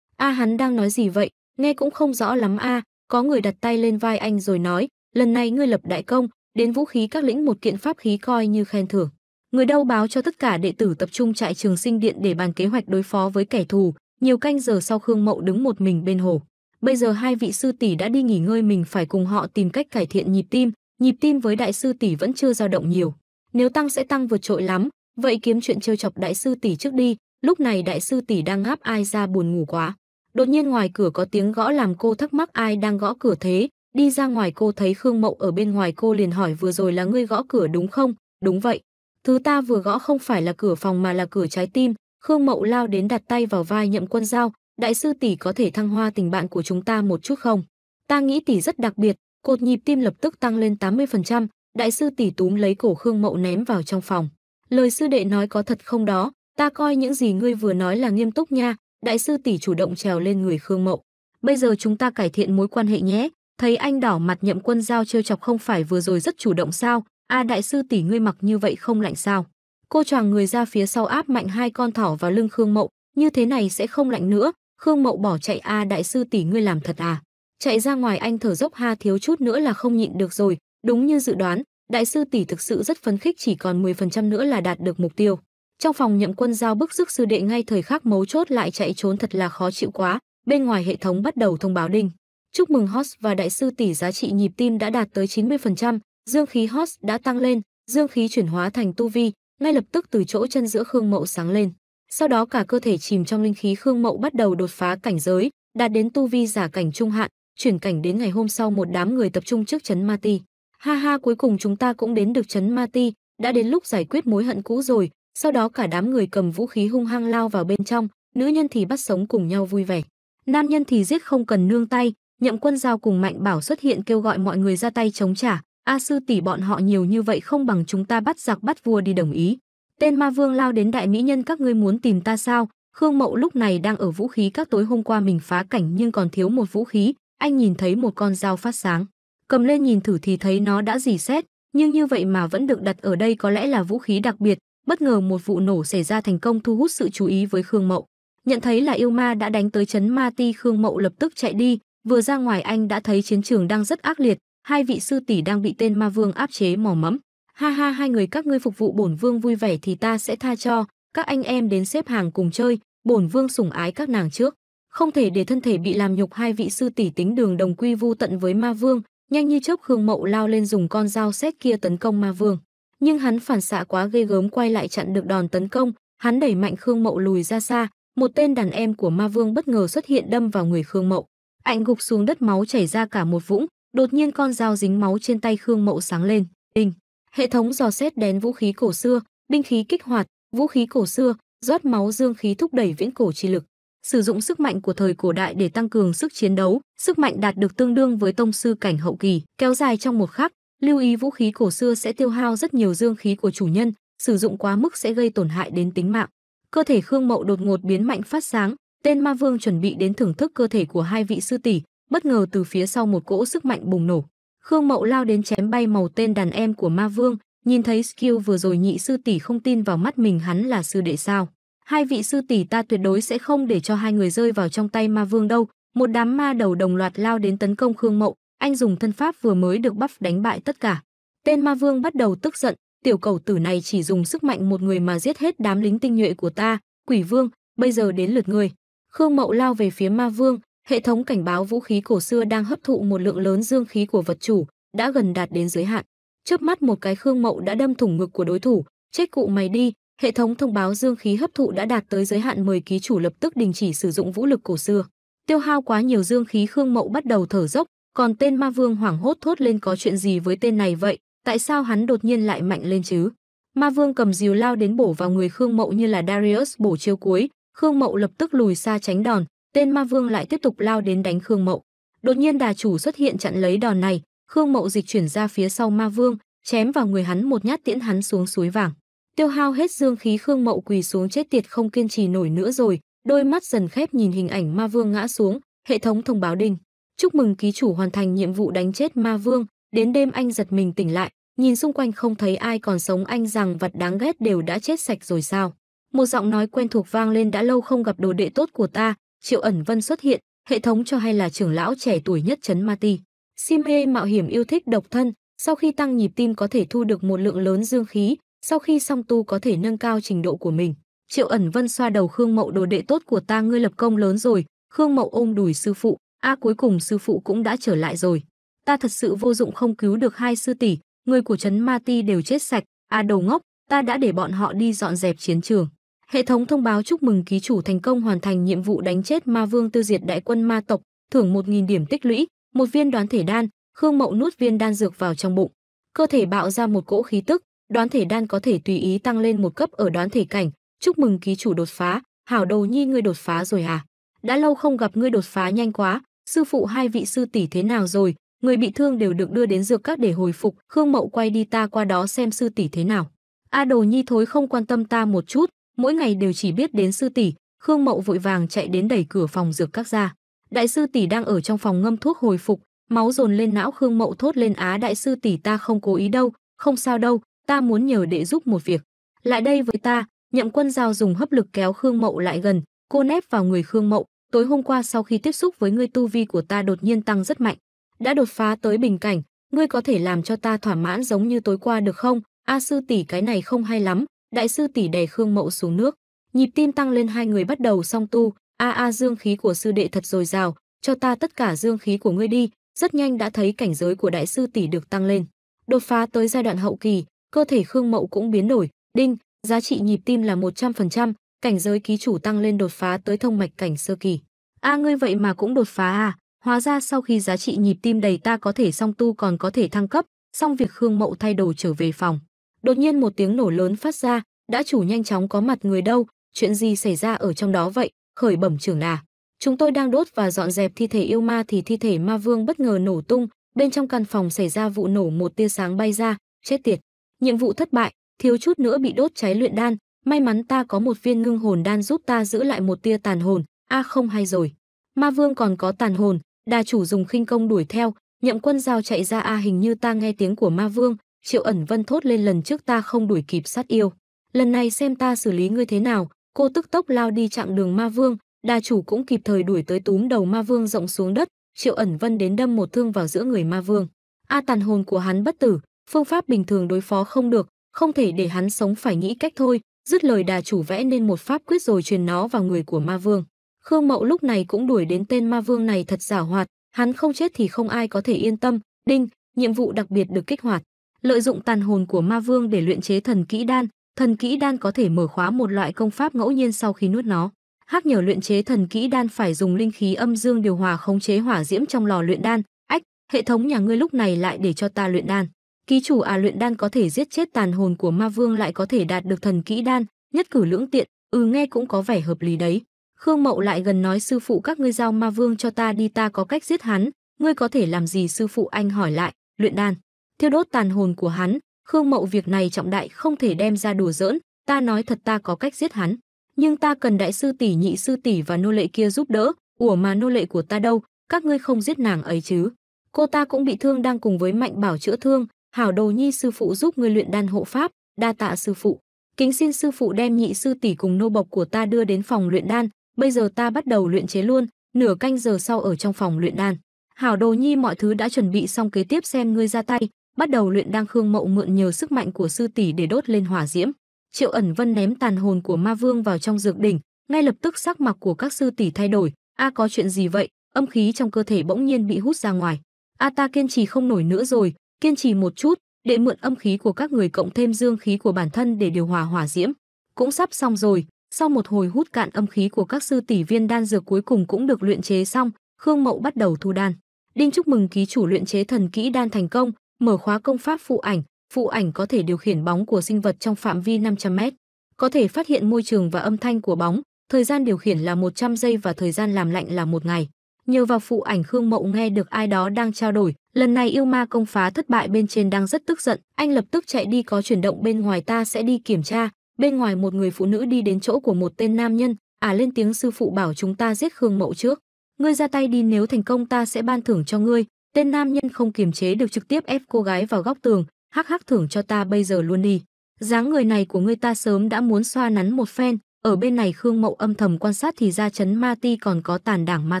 A hắn đang nói gì vậy, nghe cũng không rõ lắm a, có người đặt tay lên vai anh rồi nói, lần này ngươi lập đại công, đến vũ khí các lĩnh một kiện pháp khí coi như khen thưởng. Người đâu báo cho tất cả đệ tử tập trung trại trường sinh điện để bàn kế hoạch đối phó với kẻ thù, nhiều canh giờ sau Khương Mậu đứng một mình bên hồ. Bây giờ hai vị sư tỷ đã đi nghỉ ngơi mình phải cùng họ tìm cách cải thiện nhịp tim, nhịp tim với đại sư tỷ vẫn chưa dao động nhiều. Nếu tăng sẽ tăng vượt trội lắm, Vậy kiếm chuyện trêu chọc đại sư tỷ trước đi, lúc này đại sư tỷ đang ngáp ai ra buồn ngủ quá. Đột nhiên ngoài cửa có tiếng gõ làm cô thắc mắc ai đang gõ cửa thế, đi ra ngoài cô thấy Khương Mậu ở bên ngoài cô liền hỏi vừa rồi là ngươi gõ cửa đúng không? Đúng vậy. Thứ ta vừa gõ không phải là cửa phòng mà là cửa trái tim. Khương Mậu lao đến đặt tay vào vai Nhậm Quân Giao, đại sư tỷ có thể thăng hoa tình bạn của chúng ta một chút không? Ta nghĩ tỷ rất đặc biệt, cột nhịp tim lập tức tăng lên 80%, đại sư tỷ túm lấy cổ Khương Mậu ném vào trong phòng. Lời sư đệ nói có thật không đó, ta coi những gì ngươi vừa nói là nghiêm túc nha, đại sư tỷ chủ động trèo lên người Khương Mậu. Bây giờ chúng ta cải thiện mối quan hệ nhé, thấy anh đỏ mặt nhậm quân giao trêu chọc không phải vừa rồi rất chủ động sao, a à, đại sư tỷ ngươi mặc như vậy không lạnh sao. Cô choàng người ra phía sau áp mạnh hai con thỏ vào lưng Khương Mậu, như thế này sẽ không lạnh nữa, Khương Mậu bỏ chạy a à, đại sư tỷ ngươi làm thật à. Chạy ra ngoài anh thở dốc ha thiếu chút nữa là không nhịn được rồi, đúng như dự đoán, đại sư tỷ thực sự rất phấn khích chỉ còn 10% nữa là đạt được mục tiêu. Trong phòng nhậm quân giao bức giúp sư đệ ngay thời khắc mấu chốt lại chạy trốn thật là khó chịu quá, bên ngoài hệ thống bắt đầu thông báo đinh. Chúc mừng host và đại sư tỷ giá trị nhịp tim đã đạt tới 90%, dương khí host đã tăng lên, dương khí chuyển hóa thành tu vi, ngay lập tức từ chỗ chân giữa Khương Mậu sáng lên. Sau đó cả cơ thể chìm trong linh khí Khương Mậu bắt đầu đột phá cảnh giới, đạt đến tu vi giả cảnh trung hạn, chuyển cảnh đến ngày hôm sau một đám người tập trung trước chấn Ma Ti. Ha ha cuối cùng chúng ta cũng đến được chấn Ma Ti, đã đến lúc giải quyết mối hận cũ rồi, sau đó cả đám người cầm vũ khí hung hăng lao vào bên trong, nữ nhân thì bắt sống cùng nhau vui vẻ. Nam nhân thì giết không cần nương tay, nhậm quân giao cùng mạnh bảo xuất hiện kêu gọi mọi người ra tay chống trả, A sư tỷ bọn họ nhiều như vậy không bằng chúng ta bắt giặc bắt vua đi đồng ý. Tên ma vương lao đến đại mỹ nhân các ngươi muốn tìm ta sao? Khương Mậu lúc này đang ở vũ khí các tối hôm qua mình phá cảnh nhưng còn thiếu một vũ khí, anh nhìn thấy một con dao phát sáng cầm lên nhìn thử thì thấy nó đã dì xét, nhưng như vậy mà vẫn được đặt ở đây có lẽ là vũ khí đặc biệt. Bất ngờ một vụ nổ xảy ra thành công thu hút sự chú ý với Khương Mậu. Nhận thấy là yêu ma đã đánh tới chấn ma ti Khương Mậu lập tức chạy đi, vừa ra ngoài anh đã thấy chiến trường đang rất ác liệt, hai vị sư tỷ đang bị tên ma vương áp chế mò mẫm. Ha ha hai người các ngươi phục vụ bổn vương vui vẻ thì ta sẽ tha cho, các anh em đến xếp hàng cùng chơi, bổn vương sủng ái các nàng trước. Không thể để thân thể bị làm nhục hai vị sư tỷ tính đường đồng quy vu tận với ma vương, Nhanh như chớp Khương Mậu lao lên dùng con dao xét kia tấn công Ma Vương, nhưng hắn phản xạ quá ghê gớm quay lại chặn được đòn tấn công, hắn đẩy mạnh Khương Mậu lùi ra xa, một tên đàn em của Ma Vương bất ngờ xuất hiện đâm vào người Khương Mậu. ảnh gục xuống đất máu chảy ra cả một vũng, đột nhiên con dao dính máu trên tay Khương Mậu sáng lên, đinh. Hệ thống dò xét đén vũ khí cổ xưa, binh khí kích hoạt, vũ khí cổ xưa, rót máu dương khí thúc đẩy viễn cổ chi lực sử dụng sức mạnh của thời cổ đại để tăng cường sức chiến đấu, sức mạnh đạt được tương đương với tông sư cảnh hậu kỳ, kéo dài trong một khắc. Lưu ý vũ khí cổ xưa sẽ tiêu hao rất nhiều dương khí của chủ nhân, sử dụng quá mức sẽ gây tổn hại đến tính mạng. Cơ thể Khương Mậu đột ngột biến mạnh phát sáng, tên Ma Vương chuẩn bị đến thưởng thức cơ thể của hai vị sư tỷ, bất ngờ từ phía sau một cỗ sức mạnh bùng nổ. Khương Mậu lao đến chém bay màu tên đàn em của Ma Vương, nhìn thấy skill vừa rồi nhị sư tỷ không tin vào mắt mình hắn là sư đệ sao? hai vị sư tỷ ta tuyệt đối sẽ không để cho hai người rơi vào trong tay ma vương đâu. Một đám ma đầu đồng loạt lao đến tấn công Khương Mậu, anh dùng thân pháp vừa mới được bắp đánh bại tất cả. Tên ma vương bắt đầu tức giận, tiểu cầu tử này chỉ dùng sức mạnh một người mà giết hết đám lính tinh nhuệ của ta, quỷ vương, bây giờ đến lượt người. Khương Mậu lao về phía ma vương, hệ thống cảnh báo vũ khí cổ xưa đang hấp thụ một lượng lớn dương khí của vật chủ, đã gần đạt đến giới hạn. Chớp mắt một cái Khương Mậu đã đâm thủng ngực của đối thủ, chết cụ mày đi, hệ thống thông báo dương khí hấp thụ đã đạt tới giới hạn mời ký chủ lập tức đình chỉ sử dụng vũ lực cổ xưa. Tiêu hao quá nhiều dương khí Khương Mậu bắt đầu thở dốc, còn tên ma vương hoảng hốt thốt lên có chuyện gì với tên này vậy, tại sao hắn đột nhiên lại mạnh lên chứ? Ma vương cầm dìu lao đến bổ vào người Khương Mậu như là Darius bổ chiêu cuối, Khương Mậu lập tức lùi xa tránh đòn, tên ma vương lại tiếp tục lao đến đánh Khương Mậu. Đột nhiên đà chủ xuất hiện chặn lấy đòn này, Khương Mậu dịch chuyển ra phía sau ma vương, chém vào người hắn một nhát tiễn hắn xuống suối vàng tiêu hao hết dương khí Khương Mậu quỳ xuống chết tiệt không kiên trì nổi nữa rồi, đôi mắt dần khép nhìn hình ảnh ma vương ngã xuống, hệ thống thông báo đinh, Chúc mừng ký chủ hoàn thành nhiệm vụ đánh chết ma vương, đến đêm anh giật mình tỉnh lại, nhìn xung quanh không thấy ai còn sống anh rằng vật đáng ghét đều đã chết sạch rồi sao. Một giọng nói quen thuộc vang lên đã lâu không gặp đồ đệ tốt của ta, Triệu Ẩn Vân xuất hiện, hệ thống cho hay là trưởng lão trẻ tuổi nhất trấn Ma Ti. Si mạo hiểm yêu thích độc thân, sau khi tăng nhịp tim có thể thu được một lượng lớn dương khí, sau khi song tu có thể nâng cao trình độ của mình. Triệu ẩn vân xoa đầu Khương Mậu đồ đệ tốt của ta ngươi lập công lớn rồi. Khương Mậu ôm đùi sư phụ. a cuối cùng sư phụ cũng đã trở lại rồi. Ta thật sự vô dụng không cứu được hai sư tỷ. Người của Trấn Ma Ti đều chết sạch. a đầu ngốc, ta đã để bọn họ đi dọn dẹp chiến trường. Hệ thống thông báo chúc mừng ký chủ thành công hoàn thành nhiệm vụ đánh chết ma vương tiêu diệt đại quân ma tộc, thưởng 1.000 điểm tích lũy, một viên đoán thể đan, Khương Mậu nuốt viên đan dược vào trong bụng. Cơ thể bạo ra một cỗ khí tức, đoán thể đan có thể tùy ý tăng lên một cấp ở đoán thể cảnh chúc mừng ký chủ đột phá hảo đầu nhi ngươi đột phá rồi à đã lâu không gặp ngươi đột phá nhanh quá sư phụ hai vị sư tỷ thế nào rồi người bị thương đều được đưa đến dược các để hồi phục khương mậu quay đi ta qua đó xem sư tỷ thế nào a à đồ nhi thối không quan tâm ta một chút mỗi ngày đều chỉ biết đến sư tỷ khương mậu vội vàng chạy đến đẩy cửa phòng dược các ra đại sư tỷ đang ở trong phòng ngâm thuốc hồi phục máu dồn lên não khương mậu thốt lên á đại sư tỷ ta không cố ý đâu không sao đâu ta muốn nhờ đệ giúp một việc. Lại đây với ta, nhậm quân giao dùng hấp lực kéo Khương Mậu lại gần, cô nép vào người Khương Mậu. Tối hôm qua sau khi tiếp xúc với ngươi tu vi của ta đột nhiên tăng rất mạnh, đã đột phá tới bình cảnh, ngươi có thể làm cho ta thỏa mãn giống như tối qua được không? A sư tỷ cái này không hay lắm, đại sư tỷ đè Khương Mậu xuống nước. Nhịp tim tăng lên hai người bắt đầu song tu, a a dương khí của sư đệ thật dồi dào, cho ta tất cả dương khí của ngươi đi, rất nhanh đã thấy cảnh giới của đại sư tỷ được tăng lên. Đột phá tới giai đoạn hậu kỳ, cơ thể Khương Mậu cũng biến đổi, đinh, giá trị nhịp tim là 100%, cảnh giới ký chủ tăng lên đột phá tới thông mạch cảnh sơ kỳ. A ngươi vậy mà cũng đột phá à? Hóa ra sau khi giá trị nhịp tim đầy ta có thể song tu còn có thể thăng cấp, xong việc Khương Mậu thay đồ trở về phòng. Đột nhiên một tiếng nổ lớn phát ra, đã chủ nhanh chóng có mặt người đâu, chuyện gì xảy ra ở trong đó vậy, khởi bẩm trưởng à, Chúng tôi đang đốt và dọn dẹp thi thể yêu ma thì thi thể ma vương bất ngờ nổ tung, bên trong căn phòng xảy ra vụ nổ một tia sáng bay ra, chết tiệt. Nhiệm vụ thất bại, thiếu chút nữa bị đốt cháy luyện đan, may mắn ta có một viên ngưng hồn đan giúp ta giữ lại một tia tàn hồn, a à không hay rồi. Ma Vương còn có tàn hồn, đa chủ dùng khinh công đuổi theo, Nhậm Quân Giao chạy ra a à hình như ta nghe tiếng của Ma Vương, Triệu Ẩn Vân thốt lên lần trước ta không đuổi kịp sát yêu, lần này xem ta xử lý ngươi thế nào. Cô tức tốc lao đi chặng đường Ma Vương, đa chủ cũng kịp thời đuổi tới túm đầu Ma Vương rộng xuống đất, Triệu Ẩn Vân đến đâm một thương vào giữa người Ma Vương. A à, tàn hồn của hắn bất tử, phương pháp bình thường đối phó không được, không thể để hắn sống phải nghĩ cách thôi, dứt lời đà chủ vẽ nên một pháp quyết rồi truyền nó vào người của ma vương. Khương Mậu lúc này cũng đuổi đến tên ma vương này thật giả hoạt, hắn không chết thì không ai có thể yên tâm, đinh, nhiệm vụ đặc biệt được kích hoạt. Lợi dụng tàn hồn của ma vương để luyện chế thần kỹ đan, thần kỹ đan có thể mở khóa một loại công pháp ngẫu nhiên sau khi nuốt nó. Hắc nhờ luyện chế thần kỹ đan phải dùng linh khí âm dương điều hòa khống chế hỏa diễm trong lò luyện đan. Ách, hệ thống nhà ngươi lúc này lại để cho ta luyện đan ký chủ à luyện đan có thể giết chết tàn hồn của ma vương lại có thể đạt được thần kỹ đan, nhất cử lưỡng tiện, ừ nghe cũng có vẻ hợp lý đấy. Khương Mậu lại gần nói sư phụ các ngươi giao ma vương cho ta đi ta có cách giết hắn, ngươi có thể làm gì sư phụ anh hỏi lại, luyện đan, thiêu đốt tàn hồn của hắn, Khương Mậu việc này trọng đại không thể đem ra đùa giỡn, ta nói thật ta có cách giết hắn, nhưng ta cần đại sư tỷ nhị sư tỷ và nô lệ kia giúp đỡ, ủa mà nô lệ của ta đâu, các ngươi không giết nàng ấy chứ. Cô ta cũng bị thương đang cùng với Mạnh Bảo chữa thương, Hảo Đồ Nhi sư phụ giúp ngươi luyện đan hộ pháp, đa tạ sư phụ. Kính xin sư phụ đem nhị sư tỷ cùng nô bộc của ta đưa đến phòng luyện đan, bây giờ ta bắt đầu luyện chế luôn, nửa canh giờ sau ở trong phòng luyện đan. Hảo Đồ Nhi mọi thứ đã chuẩn bị xong kế tiếp xem ngươi ra tay, bắt đầu luyện đan khương mậu mượn nhờ sức mạnh của sư tỷ để đốt lên hỏa diễm. Triệu Ẩn Vân ném tàn hồn của Ma Vương vào trong dược đỉnh, ngay lập tức sắc mặt của các sư tỷ thay đổi, a có chuyện gì vậy? Âm khí trong cơ thể bỗng nhiên bị hút ra ngoài. A ta kiên trì không nổi nữa rồi, kiên trì một chút để mượn âm khí của các người cộng thêm dương khí của bản thân để điều hòa hỏa diễm. Cũng sắp xong rồi, sau một hồi hút cạn âm khí của các sư tỷ viên đan dược cuối cùng cũng được luyện chế xong, Khương Mậu bắt đầu thu đan. Đinh chúc mừng ký chủ luyện chế thần kỹ đan thành công, mở khóa công pháp phụ ảnh, phụ ảnh có thể điều khiển bóng của sinh vật trong phạm vi 500m, có thể phát hiện môi trường và âm thanh của bóng, thời gian điều khiển là 100 giây và thời gian làm lạnh là một ngày nhờ vào phụ ảnh Khương Mậu nghe được ai đó đang trao đổi, lần này yêu ma công phá thất bại bên trên đang rất tức giận, anh lập tức chạy đi có chuyển động bên ngoài ta sẽ đi kiểm tra. Bên ngoài một người phụ nữ đi đến chỗ của một tên nam nhân, à lên tiếng sư phụ bảo chúng ta giết Khương Mậu trước. Ngươi ra tay đi nếu thành công ta sẽ ban thưởng cho ngươi. Tên nam nhân không kiềm chế được trực tiếp ép cô gái vào góc tường, hắc hắc thưởng cho ta bây giờ luôn đi. Dáng người này của ngươi ta sớm đã muốn xoa nắn một phen, ở bên này Khương Mậu âm thầm quan sát thì ra chấn ma ti còn có tàn đảng ma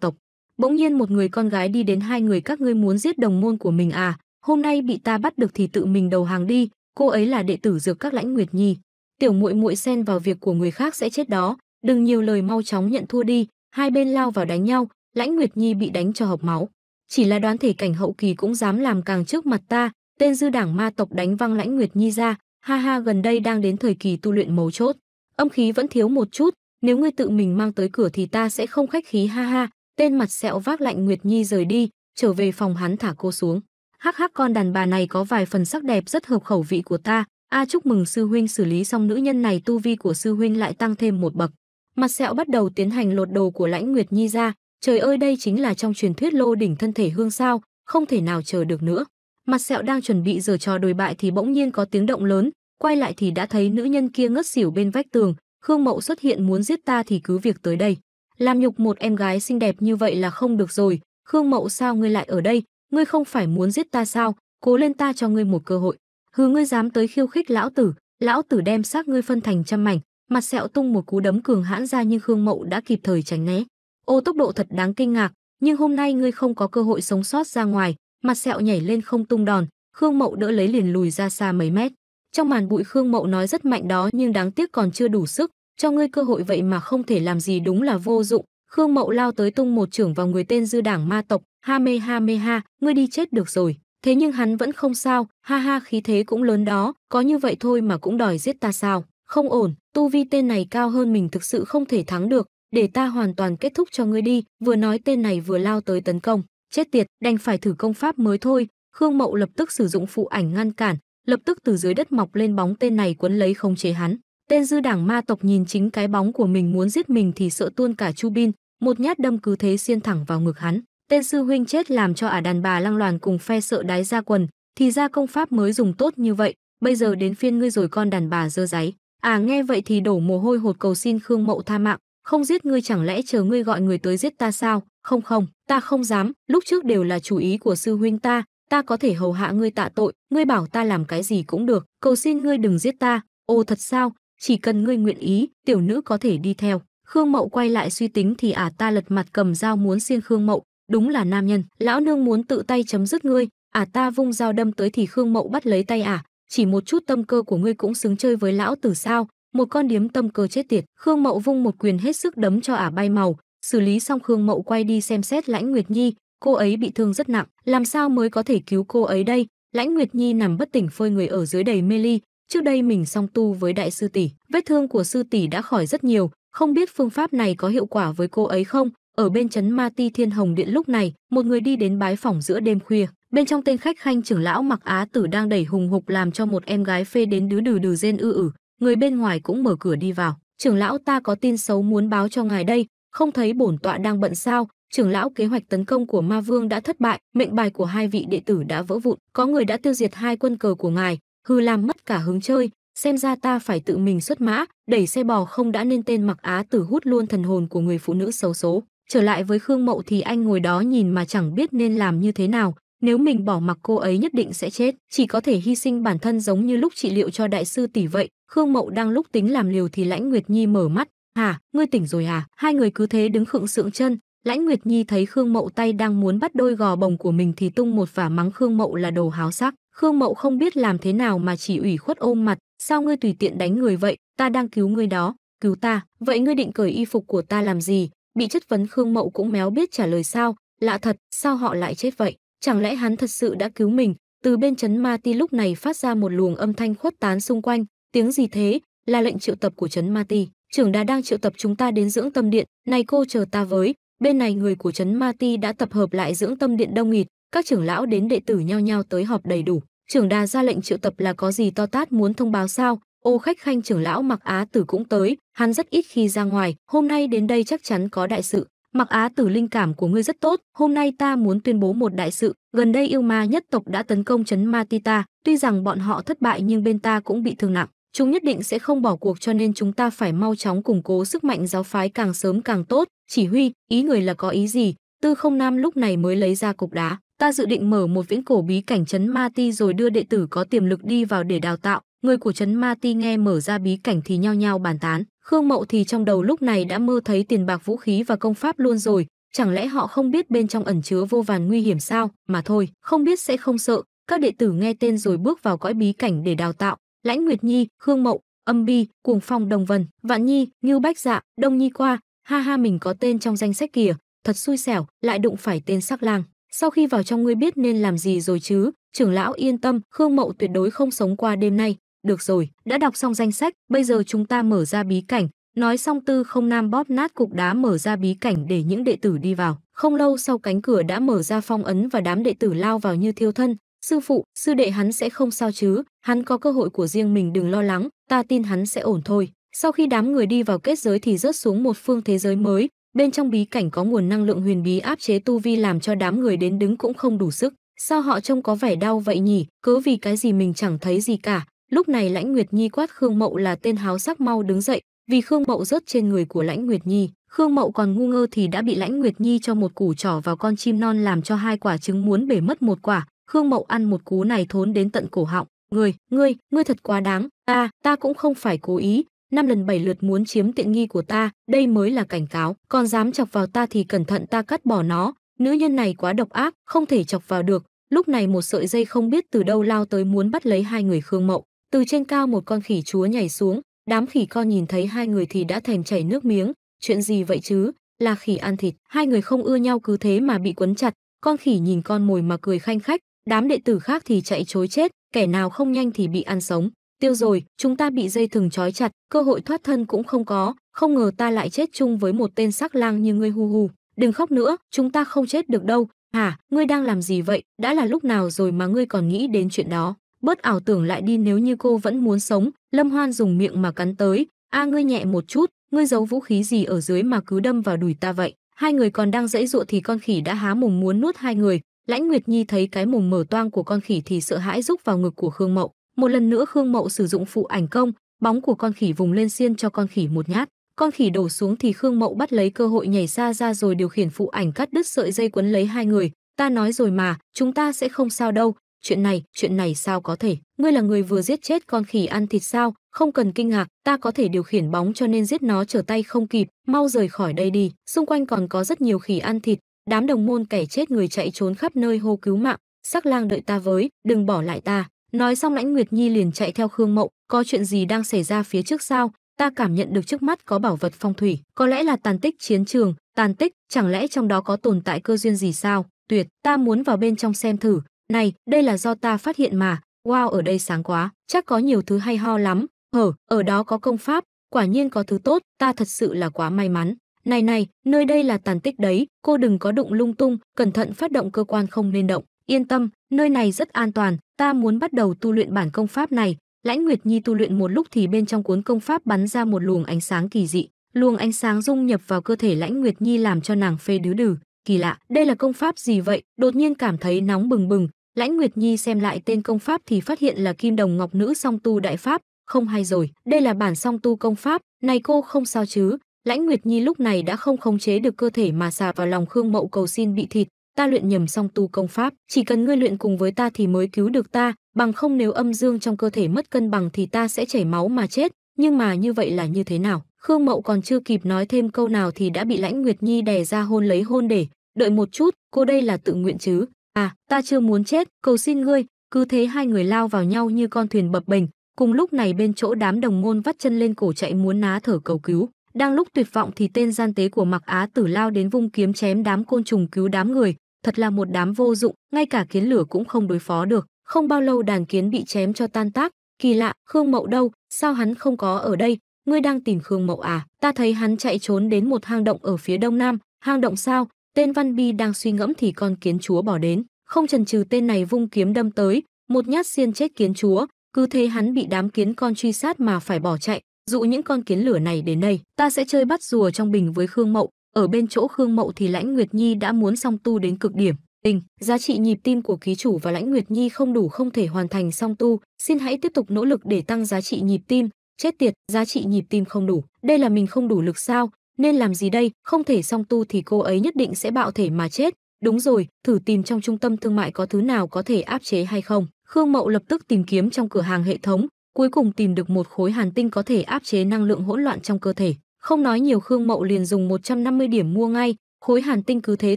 tộc. Bỗng nhiên một người con gái đi đến hai người các ngươi muốn giết đồng môn của mình à, hôm nay bị ta bắt được thì tự mình đầu hàng đi, cô ấy là đệ tử dược các lãnh nguyệt nhi. Tiểu muội muội xen vào việc của người khác sẽ chết đó, đừng nhiều lời mau chóng nhận thua đi, hai bên lao vào đánh nhau, lãnh nguyệt nhi bị đánh cho hộc máu. Chỉ là đoán thể cảnh hậu kỳ cũng dám làm càng trước mặt ta, tên dư đảng ma tộc đánh văng lãnh nguyệt nhi ra, ha ha gần đây đang đến thời kỳ tu luyện mấu chốt. Âm khí vẫn thiếu một chút, nếu ngươi tự mình mang tới cửa thì ta sẽ không khách khí ha ha, Tên mặt sẹo vác lạnh Nguyệt Nhi rời đi, trở về phòng hắn thả cô xuống. Hắc hắc con đàn bà này có vài phần sắc đẹp rất hợp khẩu vị của ta, a chúc mừng sư huynh xử lý xong nữ nhân này tu vi của sư huynh lại tăng thêm một bậc. Mặt sẹo bắt đầu tiến hành lột đồ của lãnh Nguyệt Nhi ra, trời ơi đây chính là trong truyền thuyết lô đỉnh thân thể hương sao, không thể nào chờ được nữa. Mặt sẹo đang chuẩn bị giở trò đồi bại thì bỗng nhiên có tiếng động lớn, quay lại thì đã thấy nữ nhân kia ngất xỉu bên vách tường, Khương Mậu xuất hiện muốn giết ta thì cứ việc tới đây. Làm nhục một em gái xinh đẹp như vậy là không được rồi, Khương Mậu sao ngươi lại ở đây, ngươi không phải muốn giết ta sao, cố lên ta cho ngươi một cơ hội. Hừ ngươi dám tới khiêu khích lão tử, lão tử đem xác ngươi phân thành trăm mảnh, mặt sẹo tung một cú đấm cường hãn ra nhưng Khương Mậu đã kịp thời tránh né. Ô tốc độ thật đáng kinh ngạc, nhưng hôm nay ngươi không có cơ hội sống sót ra ngoài, mặt sẹo nhảy lên không tung đòn, Khương Mậu đỡ lấy liền lùi ra xa mấy mét. Trong màn bụi Khương Mậu nói rất mạnh đó nhưng đáng tiếc còn chưa đủ sức, cho ngươi cơ hội vậy mà không thể làm gì đúng là vô dụng. Khương Mậu lao tới tung một trưởng vào người tên dư đảng ma tộc, ha mê ha mê ha, ngươi đi chết được rồi. Thế nhưng hắn vẫn không sao, ha ha khí thế cũng lớn đó, có như vậy thôi mà cũng đòi giết ta sao. Không ổn, tu vi tên này cao hơn mình thực sự không thể thắng được, để ta hoàn toàn kết thúc cho ngươi đi, vừa nói tên này vừa lao tới tấn công. Chết tiệt, đành phải thử công pháp mới thôi. Khương Mậu lập tức sử dụng phụ ảnh ngăn cản, lập tức từ dưới đất mọc lên bóng tên này quấn lấy không chế hắn. Tên dư đảng ma tộc nhìn chính cái bóng của mình muốn giết mình thì sợ tuôn cả chu bin, một nhát đâm cứ thế xiên thẳng vào ngực hắn. Tên sư huynh chết làm cho ả đàn bà lăng loàn cùng phe sợ đái ra quần, thì ra công pháp mới dùng tốt như vậy, bây giờ đến phiên ngươi rồi con đàn bà dơ giấy. À nghe vậy thì đổ mồ hôi hột cầu xin Khương Mậu tha mạng, không giết ngươi chẳng lẽ chờ ngươi gọi người tới giết ta sao? Không không, ta không dám, lúc trước đều là chủ ý của sư huynh ta, ta có thể hầu hạ ngươi tạ tội, ngươi bảo ta làm cái gì cũng được, cầu xin ngươi đừng giết ta. Ồ thật sao, chỉ cần ngươi nguyện ý, tiểu nữ có thể đi theo. Khương Mậu quay lại suy tính thì ả à ta lật mặt cầm dao muốn xiên Khương Mậu, đúng là nam nhân, lão nương muốn tự tay chấm dứt ngươi, ả à ta vung dao đâm tới thì Khương Mậu bắt lấy tay ả, à. chỉ một chút tâm cơ của ngươi cũng xứng chơi với lão tử sao, một con điếm tâm cơ chết tiệt. Khương Mậu vung một quyền hết sức đấm cho ả bay màu, xử lý xong Khương Mậu quay đi xem xét Lãnh Nguyệt Nhi, cô ấy bị thương rất nặng, làm sao mới có thể cứu cô ấy đây? Lãnh Nguyệt Nhi nằm bất tỉnh phơi người ở dưới đầy mê ly, Trước đây mình song tu với đại sư tỷ, vết thương của sư tỷ đã khỏi rất nhiều, không biết phương pháp này có hiệu quả với cô ấy không? Ở bên trấn Ma Ti Thiên Hồng Điện lúc này, một người đi đến bái phòng giữa đêm khuya. Bên trong tên khách khanh trưởng lão mặc á tử đang đẩy hùng hục làm cho một em gái phê đến đứa đừ đừ rên ư ử. Người bên ngoài cũng mở cửa đi vào. Trưởng lão ta có tin xấu muốn báo cho ngài đây, không thấy bổn tọa đang bận sao? Trưởng lão kế hoạch tấn công của Ma Vương đã thất bại, mệnh bài của hai vị đệ tử đã vỡ vụn, có người đã tiêu diệt hai quân cờ của ngài, hư làm mất cả hứng chơi, xem ra ta phải tự mình xuất mã, đẩy xe bò không đã nên tên mặc á tử hút luôn thần hồn của người phụ nữ xấu số. Trở lại với Khương Mậu thì anh ngồi đó nhìn mà chẳng biết nên làm như thế nào, nếu mình bỏ mặc cô ấy nhất định sẽ chết, chỉ có thể hy sinh bản thân giống như lúc trị liệu cho đại sư tỷ vậy. Khương Mậu đang lúc tính làm liều thì Lãnh Nguyệt Nhi mở mắt, "Hả, ngươi tỉnh rồi à?" Hai người cứ thế đứng khựng sượng chân, Lãnh Nguyệt Nhi thấy Khương Mậu tay đang muốn bắt đôi gò bồng của mình thì tung một vả mắng Khương Mậu là đồ háo sắc. Khương Mậu không biết làm thế nào mà chỉ ủy khuất ôm mặt, sao ngươi tùy tiện đánh người vậy, ta đang cứu ngươi đó, cứu ta, vậy ngươi định cởi y phục của ta làm gì? Bị chất vấn Khương Mậu cũng méo biết trả lời sao, lạ thật, sao họ lại chết vậy? Chẳng lẽ hắn thật sự đã cứu mình? Từ bên Trấn Ma Ti lúc này phát ra một luồng âm thanh khuất tán xung quanh, tiếng gì thế? Là lệnh triệu tập của Trấn Ma Ti, trưởng đã đang triệu tập chúng ta đến dưỡng tâm điện, này cô chờ ta với. Bên này người của Trấn Ma Ti đã tập hợp lại dưỡng tâm điện đông nghịt, các trưởng lão đến đệ tử nhau nhau tới họp đầy đủ. Trưởng đà ra lệnh triệu tập là có gì to tát muốn thông báo sao? Ô khách khanh trưởng lão Mặc Á Tử cũng tới, hắn rất ít khi ra ngoài, hôm nay đến đây chắc chắn có đại sự. Mặc Á Tử linh cảm của ngươi rất tốt, hôm nay ta muốn tuyên bố một đại sự, gần đây yêu ma nhất tộc đã tấn công trấn Matita, tuy rằng bọn họ thất bại nhưng bên ta cũng bị thương nặng. Chúng nhất định sẽ không bỏ cuộc cho nên chúng ta phải mau chóng củng cố sức mạnh giáo phái càng sớm càng tốt. Chỉ huy, ý người là có ý gì? Tư không nam lúc này mới lấy ra cục đá ta dự định mở một viễn cổ bí cảnh chấn Ma Ti rồi đưa đệ tử có tiềm lực đi vào để đào tạo. Người của chấn Ma Ti nghe mở ra bí cảnh thì nhao nhao bàn tán. Khương Mậu thì trong đầu lúc này đã mơ thấy tiền bạc vũ khí và công pháp luôn rồi. Chẳng lẽ họ không biết bên trong ẩn chứa vô vàn nguy hiểm sao? Mà thôi, không biết sẽ không sợ. Các đệ tử nghe tên rồi bước vào cõi bí cảnh để đào tạo. Lãnh Nguyệt Nhi, Khương Mậu, Âm Bi, Cuồng Phong Đồng Vân, Vạn Nhi, Như Bách Dạ, Đông Nhi Qua. Ha ha mình có tên trong danh sách kìa, thật xui xẻo, lại đụng phải tên sắc lang sau khi vào trong ngươi biết nên làm gì rồi chứ trưởng lão yên tâm khương mậu tuyệt đối không sống qua đêm nay được rồi đã đọc xong danh sách bây giờ chúng ta mở ra bí cảnh nói xong tư không nam bóp nát cục đá mở ra bí cảnh để những đệ tử đi vào không lâu sau cánh cửa đã mở ra phong ấn và đám đệ tử lao vào như thiêu thân sư phụ sư đệ hắn sẽ không sao chứ hắn có cơ hội của riêng mình đừng lo lắng ta tin hắn sẽ ổn thôi sau khi đám người đi vào kết giới thì rớt xuống một phương thế giới mới Bên trong bí cảnh có nguồn năng lượng huyền bí áp chế tu vi làm cho đám người đến đứng cũng không đủ sức. Sao họ trông có vẻ đau vậy nhỉ? Cứ vì cái gì mình chẳng thấy gì cả. Lúc này Lãnh Nguyệt Nhi quát Khương Mậu là tên háo sắc mau đứng dậy, vì Khương Mậu rớt trên người của Lãnh Nguyệt Nhi. Khương Mậu còn ngu ngơ thì đã bị Lãnh Nguyệt Nhi cho một củ trỏ vào con chim non làm cho hai quả trứng muốn bể mất một quả. Khương Mậu ăn một cú này thốn đến tận cổ họng. Ngươi, ngươi, ngươi thật quá đáng. ta à, ta cũng không phải cố ý, năm lần bảy lượt muốn chiếm tiện nghi của ta, đây mới là cảnh cáo, còn dám chọc vào ta thì cẩn thận ta cắt bỏ nó, nữ nhân này quá độc ác, không thể chọc vào được. Lúc này một sợi dây không biết từ đâu lao tới muốn bắt lấy hai người Khương Mậu, từ trên cao một con khỉ chúa nhảy xuống, đám khỉ con nhìn thấy hai người thì đã thèm chảy nước miếng, chuyện gì vậy chứ, là khỉ ăn thịt, hai người không ưa nhau cứ thế mà bị quấn chặt, con khỉ nhìn con mồi mà cười khanh khách, đám đệ tử khác thì chạy chối chết, kẻ nào không nhanh thì bị ăn sống tiêu rồi, chúng ta bị dây thừng trói chặt, cơ hội thoát thân cũng không có, không ngờ ta lại chết chung với một tên sắc lang như ngươi hu hu. Đừng khóc nữa, chúng ta không chết được đâu. Hả, ngươi đang làm gì vậy? Đã là lúc nào rồi mà ngươi còn nghĩ đến chuyện đó? Bớt ảo tưởng lại đi nếu như cô vẫn muốn sống. Lâm Hoan dùng miệng mà cắn tới. A ngươi nhẹ một chút, ngươi giấu vũ khí gì ở dưới mà cứ đâm vào đùi ta vậy? Hai người còn đang dãy dụa thì con khỉ đã há mồm muốn nuốt hai người. Lãnh Nguyệt Nhi thấy cái mồm mở toang của con khỉ thì sợ hãi rúc vào ngực của Khương Mậu. Một lần nữa Khương Mậu sử dụng phụ ảnh công, bóng của con khỉ vùng lên xiên cho con khỉ một nhát. Con khỉ đổ xuống thì Khương Mậu bắt lấy cơ hội nhảy xa ra rồi điều khiển phụ ảnh cắt đứt sợi dây quấn lấy hai người. Ta nói rồi mà, chúng ta sẽ không sao đâu. Chuyện này, chuyện này sao có thể? Ngươi là người vừa giết chết con khỉ ăn thịt sao? Không cần kinh ngạc, ta có thể điều khiển bóng cho nên giết nó trở tay không kịp. Mau rời khỏi đây đi. Xung quanh còn có rất nhiều khỉ ăn thịt. Đám đồng môn kẻ chết người chạy trốn khắp nơi hô cứu mạng. Sắc lang đợi ta với, đừng bỏ lại ta. Nói xong Lãnh Nguyệt Nhi liền chạy theo Khương Mậu, có chuyện gì đang xảy ra phía trước sao? Ta cảm nhận được trước mắt có bảo vật phong thủy, có lẽ là tàn tích chiến trường, tàn tích, chẳng lẽ trong đó có tồn tại cơ duyên gì sao? Tuyệt, ta muốn vào bên trong xem thử. Này, đây là do ta phát hiện mà. Wow, ở đây sáng quá, chắc có nhiều thứ hay ho lắm. Hở, ở đó có công pháp, quả nhiên có thứ tốt, ta thật sự là quá may mắn. Này này, nơi đây là tàn tích đấy, cô đừng có đụng lung tung, cẩn thận phát động cơ quan không nên động. Yên tâm, nơi này rất an toàn, ta muốn bắt đầu tu luyện bản công pháp này. Lãnh Nguyệt Nhi tu luyện một lúc thì bên trong cuốn công pháp bắn ra một luồng ánh sáng kỳ dị, luồng ánh sáng dung nhập vào cơ thể Lãnh Nguyệt Nhi làm cho nàng phê đứ đừ, kỳ lạ, đây là công pháp gì vậy? Đột nhiên cảm thấy nóng bừng bừng, Lãnh Nguyệt Nhi xem lại tên công pháp thì phát hiện là Kim Đồng Ngọc Nữ Song Tu Đại Pháp, không hay rồi, đây là bản song tu công pháp, này cô không sao chứ? Lãnh Nguyệt Nhi lúc này đã không khống chế được cơ thể mà xà vào lòng Khương Mậu cầu xin bị thịt, ta luyện nhầm song tu công pháp, chỉ cần ngươi luyện cùng với ta thì mới cứu được ta, bằng không nếu âm dương trong cơ thể mất cân bằng thì ta sẽ chảy máu mà chết, nhưng mà như vậy là như thế nào? Khương Mậu còn chưa kịp nói thêm câu nào thì đã bị Lãnh Nguyệt Nhi đè ra hôn lấy hôn để, đợi một chút, cô đây là tự nguyện chứ? À, ta chưa muốn chết, cầu xin ngươi, cứ thế hai người lao vào nhau như con thuyền bập bềnh, cùng lúc này bên chỗ đám đồng môn vắt chân lên cổ chạy muốn ná thở cầu cứu. Đang lúc tuyệt vọng thì tên gian tế của Mặc Á Tử lao đến vung kiếm chém đám côn trùng cứu đám người, thật là một đám vô dụng, ngay cả kiến lửa cũng không đối phó được. Không bao lâu đàn kiến bị chém cho tan tác, kỳ lạ, Khương Mậu đâu, sao hắn không có ở đây, ngươi đang tìm Khương Mậu à? Ta thấy hắn chạy trốn đến một hang động ở phía đông nam, hang động sao? Tên Văn Bi đang suy ngẫm thì con kiến chúa bỏ đến, không chần chừ tên này vung kiếm đâm tới, một nhát xiên chết kiến chúa, cứ thế hắn bị đám kiến con truy sát mà phải bỏ chạy, dụ những con kiến lửa này đến đây, ta sẽ chơi bắt rùa trong bình với Khương Mậu, ở bên chỗ khương mậu thì lãnh nguyệt nhi đã muốn song tu đến cực điểm tình giá trị nhịp tim của ký chủ và lãnh nguyệt nhi không đủ không thể hoàn thành song tu xin hãy tiếp tục nỗ lực để tăng giá trị nhịp tim chết tiệt giá trị nhịp tim không đủ đây là mình không đủ lực sao nên làm gì đây không thể song tu thì cô ấy nhất định sẽ bạo thể mà chết đúng rồi thử tìm trong trung tâm thương mại có thứ nào có thể áp chế hay không khương mậu lập tức tìm kiếm trong cửa hàng hệ thống cuối cùng tìm được một khối hàn tinh có thể áp chế năng lượng hỗn loạn trong cơ thể không nói nhiều Khương Mậu liền dùng 150 điểm mua ngay, khối hàn tinh cứ thế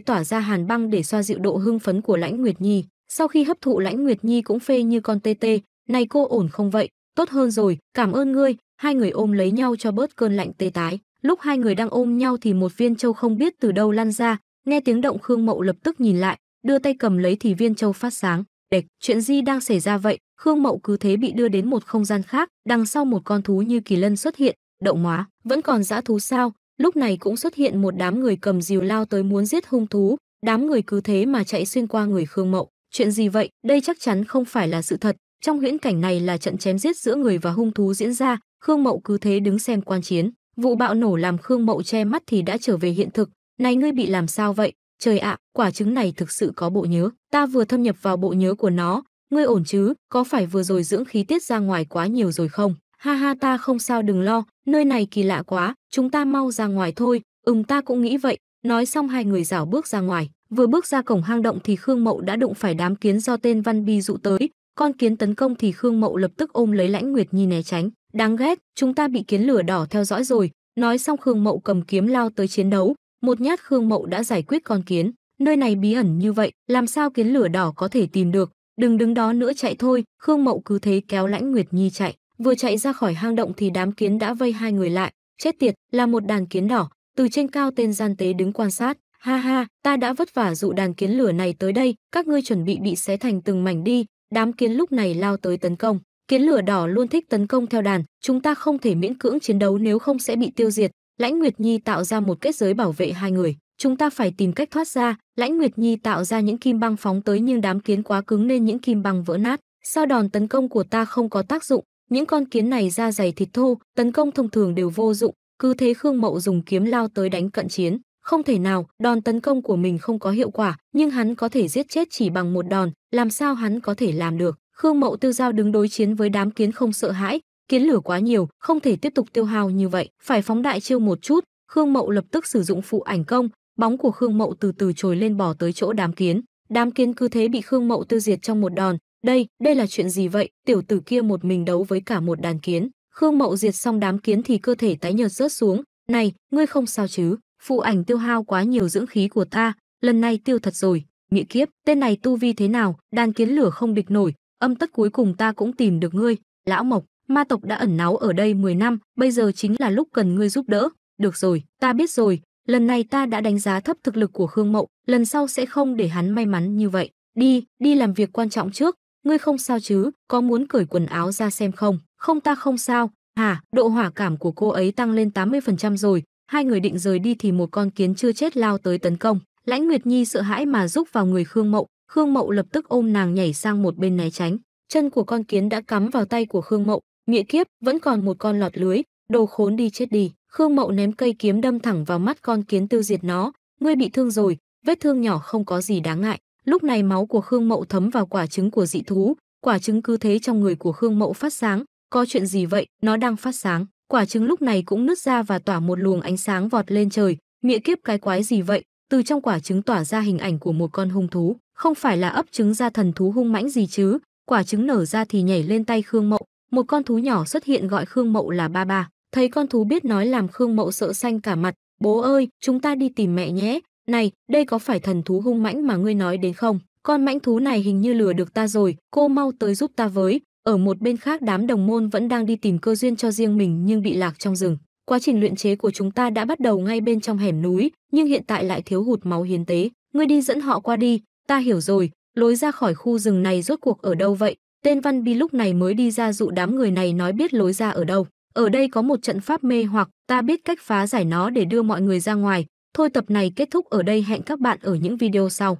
tỏa ra hàn băng để xoa dịu độ hưng phấn của Lãnh Nguyệt Nhi. Sau khi hấp thụ Lãnh Nguyệt Nhi cũng phê như con tê tê, "Này cô ổn không vậy? Tốt hơn rồi, cảm ơn ngươi." Hai người ôm lấy nhau cho bớt cơn lạnh tê tái. Lúc hai người đang ôm nhau thì một viên châu không biết từ đâu lăn ra, nghe tiếng động Khương Mậu lập tức nhìn lại, đưa tay cầm lấy thì viên châu phát sáng. "Đệch, chuyện gì đang xảy ra vậy?" Khương Mậu cứ thế bị đưa đến một không gian khác, đằng sau một con thú như kỳ lân xuất hiện, động hóa vẫn còn dã thú sao lúc này cũng xuất hiện một đám người cầm dìu lao tới muốn giết hung thú đám người cứ thế mà chạy xuyên qua người khương mậu chuyện gì vậy đây chắc chắn không phải là sự thật trong huyễn cảnh này là trận chém giết giữa người và hung thú diễn ra khương mậu cứ thế đứng xem quan chiến vụ bạo nổ làm khương mậu che mắt thì đã trở về hiện thực này ngươi bị làm sao vậy trời ạ quả trứng này thực sự có bộ nhớ ta vừa thâm nhập vào bộ nhớ của nó ngươi ổn chứ có phải vừa rồi dưỡng khí tiết ra ngoài quá nhiều rồi không ha ha ta không sao đừng lo, nơi này kỳ lạ quá, chúng ta mau ra ngoài thôi, ừm ta cũng nghĩ vậy, nói xong hai người rảo bước ra ngoài, vừa bước ra cổng hang động thì Khương Mậu đã đụng phải đám kiến do tên Văn Bi dụ tới, con kiến tấn công thì Khương Mậu lập tức ôm lấy Lãnh Nguyệt Nhi né tránh, đáng ghét, chúng ta bị kiến lửa đỏ theo dõi rồi, nói xong Khương Mậu cầm kiếm lao tới chiến đấu, một nhát Khương Mậu đã giải quyết con kiến, nơi này bí ẩn như vậy, làm sao kiến lửa đỏ có thể tìm được, đừng đứng đó nữa chạy thôi, Khương Mậu cứ thế kéo Lãnh Nguyệt Nhi chạy vừa chạy ra khỏi hang động thì đám kiến đã vây hai người lại chết tiệt là một đàn kiến đỏ từ trên cao tên gian tế đứng quan sát ha ha ta đã vất vả dụ đàn kiến lửa này tới đây các ngươi chuẩn bị bị xé thành từng mảnh đi đám kiến lúc này lao tới tấn công kiến lửa đỏ luôn thích tấn công theo đàn chúng ta không thể miễn cưỡng chiến đấu nếu không sẽ bị tiêu diệt lãnh nguyệt nhi tạo ra một kết giới bảo vệ hai người chúng ta phải tìm cách thoát ra lãnh nguyệt nhi tạo ra những kim băng phóng tới nhưng đám kiến quá cứng nên những kim băng vỡ nát sao đòn tấn công của ta không có tác dụng những con kiến này da dày thịt thô, tấn công thông thường đều vô dụng, cứ thế Khương Mậu dùng kiếm lao tới đánh cận chiến. Không thể nào, đòn tấn công của mình không có hiệu quả, nhưng hắn có thể giết chết chỉ bằng một đòn, làm sao hắn có thể làm được. Khương Mậu Tư Giao đứng đối chiến với đám kiến không sợ hãi, kiến lửa quá nhiều, không thể tiếp tục tiêu hao như vậy, phải phóng đại chiêu một chút. Khương Mậu lập tức sử dụng phụ ảnh công, bóng của Khương Mậu từ từ trồi lên bò tới chỗ đám kiến. Đám kiến cứ thế bị Khương Mậu tiêu diệt trong một đòn, đây, đây là chuyện gì vậy? Tiểu tử kia một mình đấu với cả một đàn kiến. Khương Mậu diệt xong đám kiến thì cơ thể tái nhợt rớt xuống. Này, ngươi không sao chứ? Phụ ảnh tiêu hao quá nhiều dưỡng khí của ta. Lần này tiêu thật rồi. Mị kiếp, tên này tu vi thế nào? Đàn kiến lửa không địch nổi. Âm tất cuối cùng ta cũng tìm được ngươi. Lão Mộc, ma tộc đã ẩn náu ở đây 10 năm. Bây giờ chính là lúc cần ngươi giúp đỡ. Được rồi, ta biết rồi. Lần này ta đã đánh giá thấp thực lực của Khương Mậu. Lần sau sẽ không để hắn may mắn như vậy. Đi, đi làm việc quan trọng trước ngươi không sao chứ, có muốn cởi quần áo ra xem không? Không ta không sao, hả? À, độ hỏa cảm của cô ấy tăng lên 80% rồi, hai người định rời đi thì một con kiến chưa chết lao tới tấn công. Lãnh Nguyệt Nhi sợ hãi mà rúc vào người Khương Mậu, Khương Mậu lập tức ôm nàng nhảy sang một bên né tránh. Chân của con kiến đã cắm vào tay của Khương Mậu, nghĩa kiếp, vẫn còn một con lọt lưới, đồ khốn đi chết đi. Khương Mậu ném cây kiếm đâm thẳng vào mắt con kiến tiêu diệt nó, ngươi bị thương rồi, vết thương nhỏ không có gì đáng ngại, Lúc này máu của Khương Mậu thấm vào quả trứng của dị thú, quả trứng cứ thế trong người của Khương Mậu phát sáng, có chuyện gì vậy, nó đang phát sáng. Quả trứng lúc này cũng nứt ra và tỏa một luồng ánh sáng vọt lên trời, mịa kiếp cái quái gì vậy, từ trong quả trứng tỏa ra hình ảnh của một con hung thú, không phải là ấp trứng ra thần thú hung mãnh gì chứ, quả trứng nở ra thì nhảy lên tay Khương Mậu, một con thú nhỏ xuất hiện gọi Khương Mậu là ba ba, thấy con thú biết nói làm Khương Mậu sợ xanh cả mặt, bố ơi, chúng ta đi tìm mẹ nhé, này đây có phải thần thú hung mãnh mà ngươi nói đến không con mãnh thú này hình như lừa được ta rồi cô mau tới giúp ta với ở một bên khác đám đồng môn vẫn đang đi tìm cơ duyên cho riêng mình nhưng bị lạc trong rừng quá trình luyện chế của chúng ta đã bắt đầu ngay bên trong hẻm núi nhưng hiện tại lại thiếu hụt máu hiến tế ngươi đi dẫn họ qua đi ta hiểu rồi lối ra khỏi khu rừng này rốt cuộc ở đâu vậy tên văn bi lúc này mới đi ra dụ đám người này nói biết lối ra ở đâu ở đây có một trận pháp mê hoặc ta biết cách phá giải nó để đưa mọi người ra ngoài Thôi tập này kết thúc ở đây hẹn các bạn ở những video sau.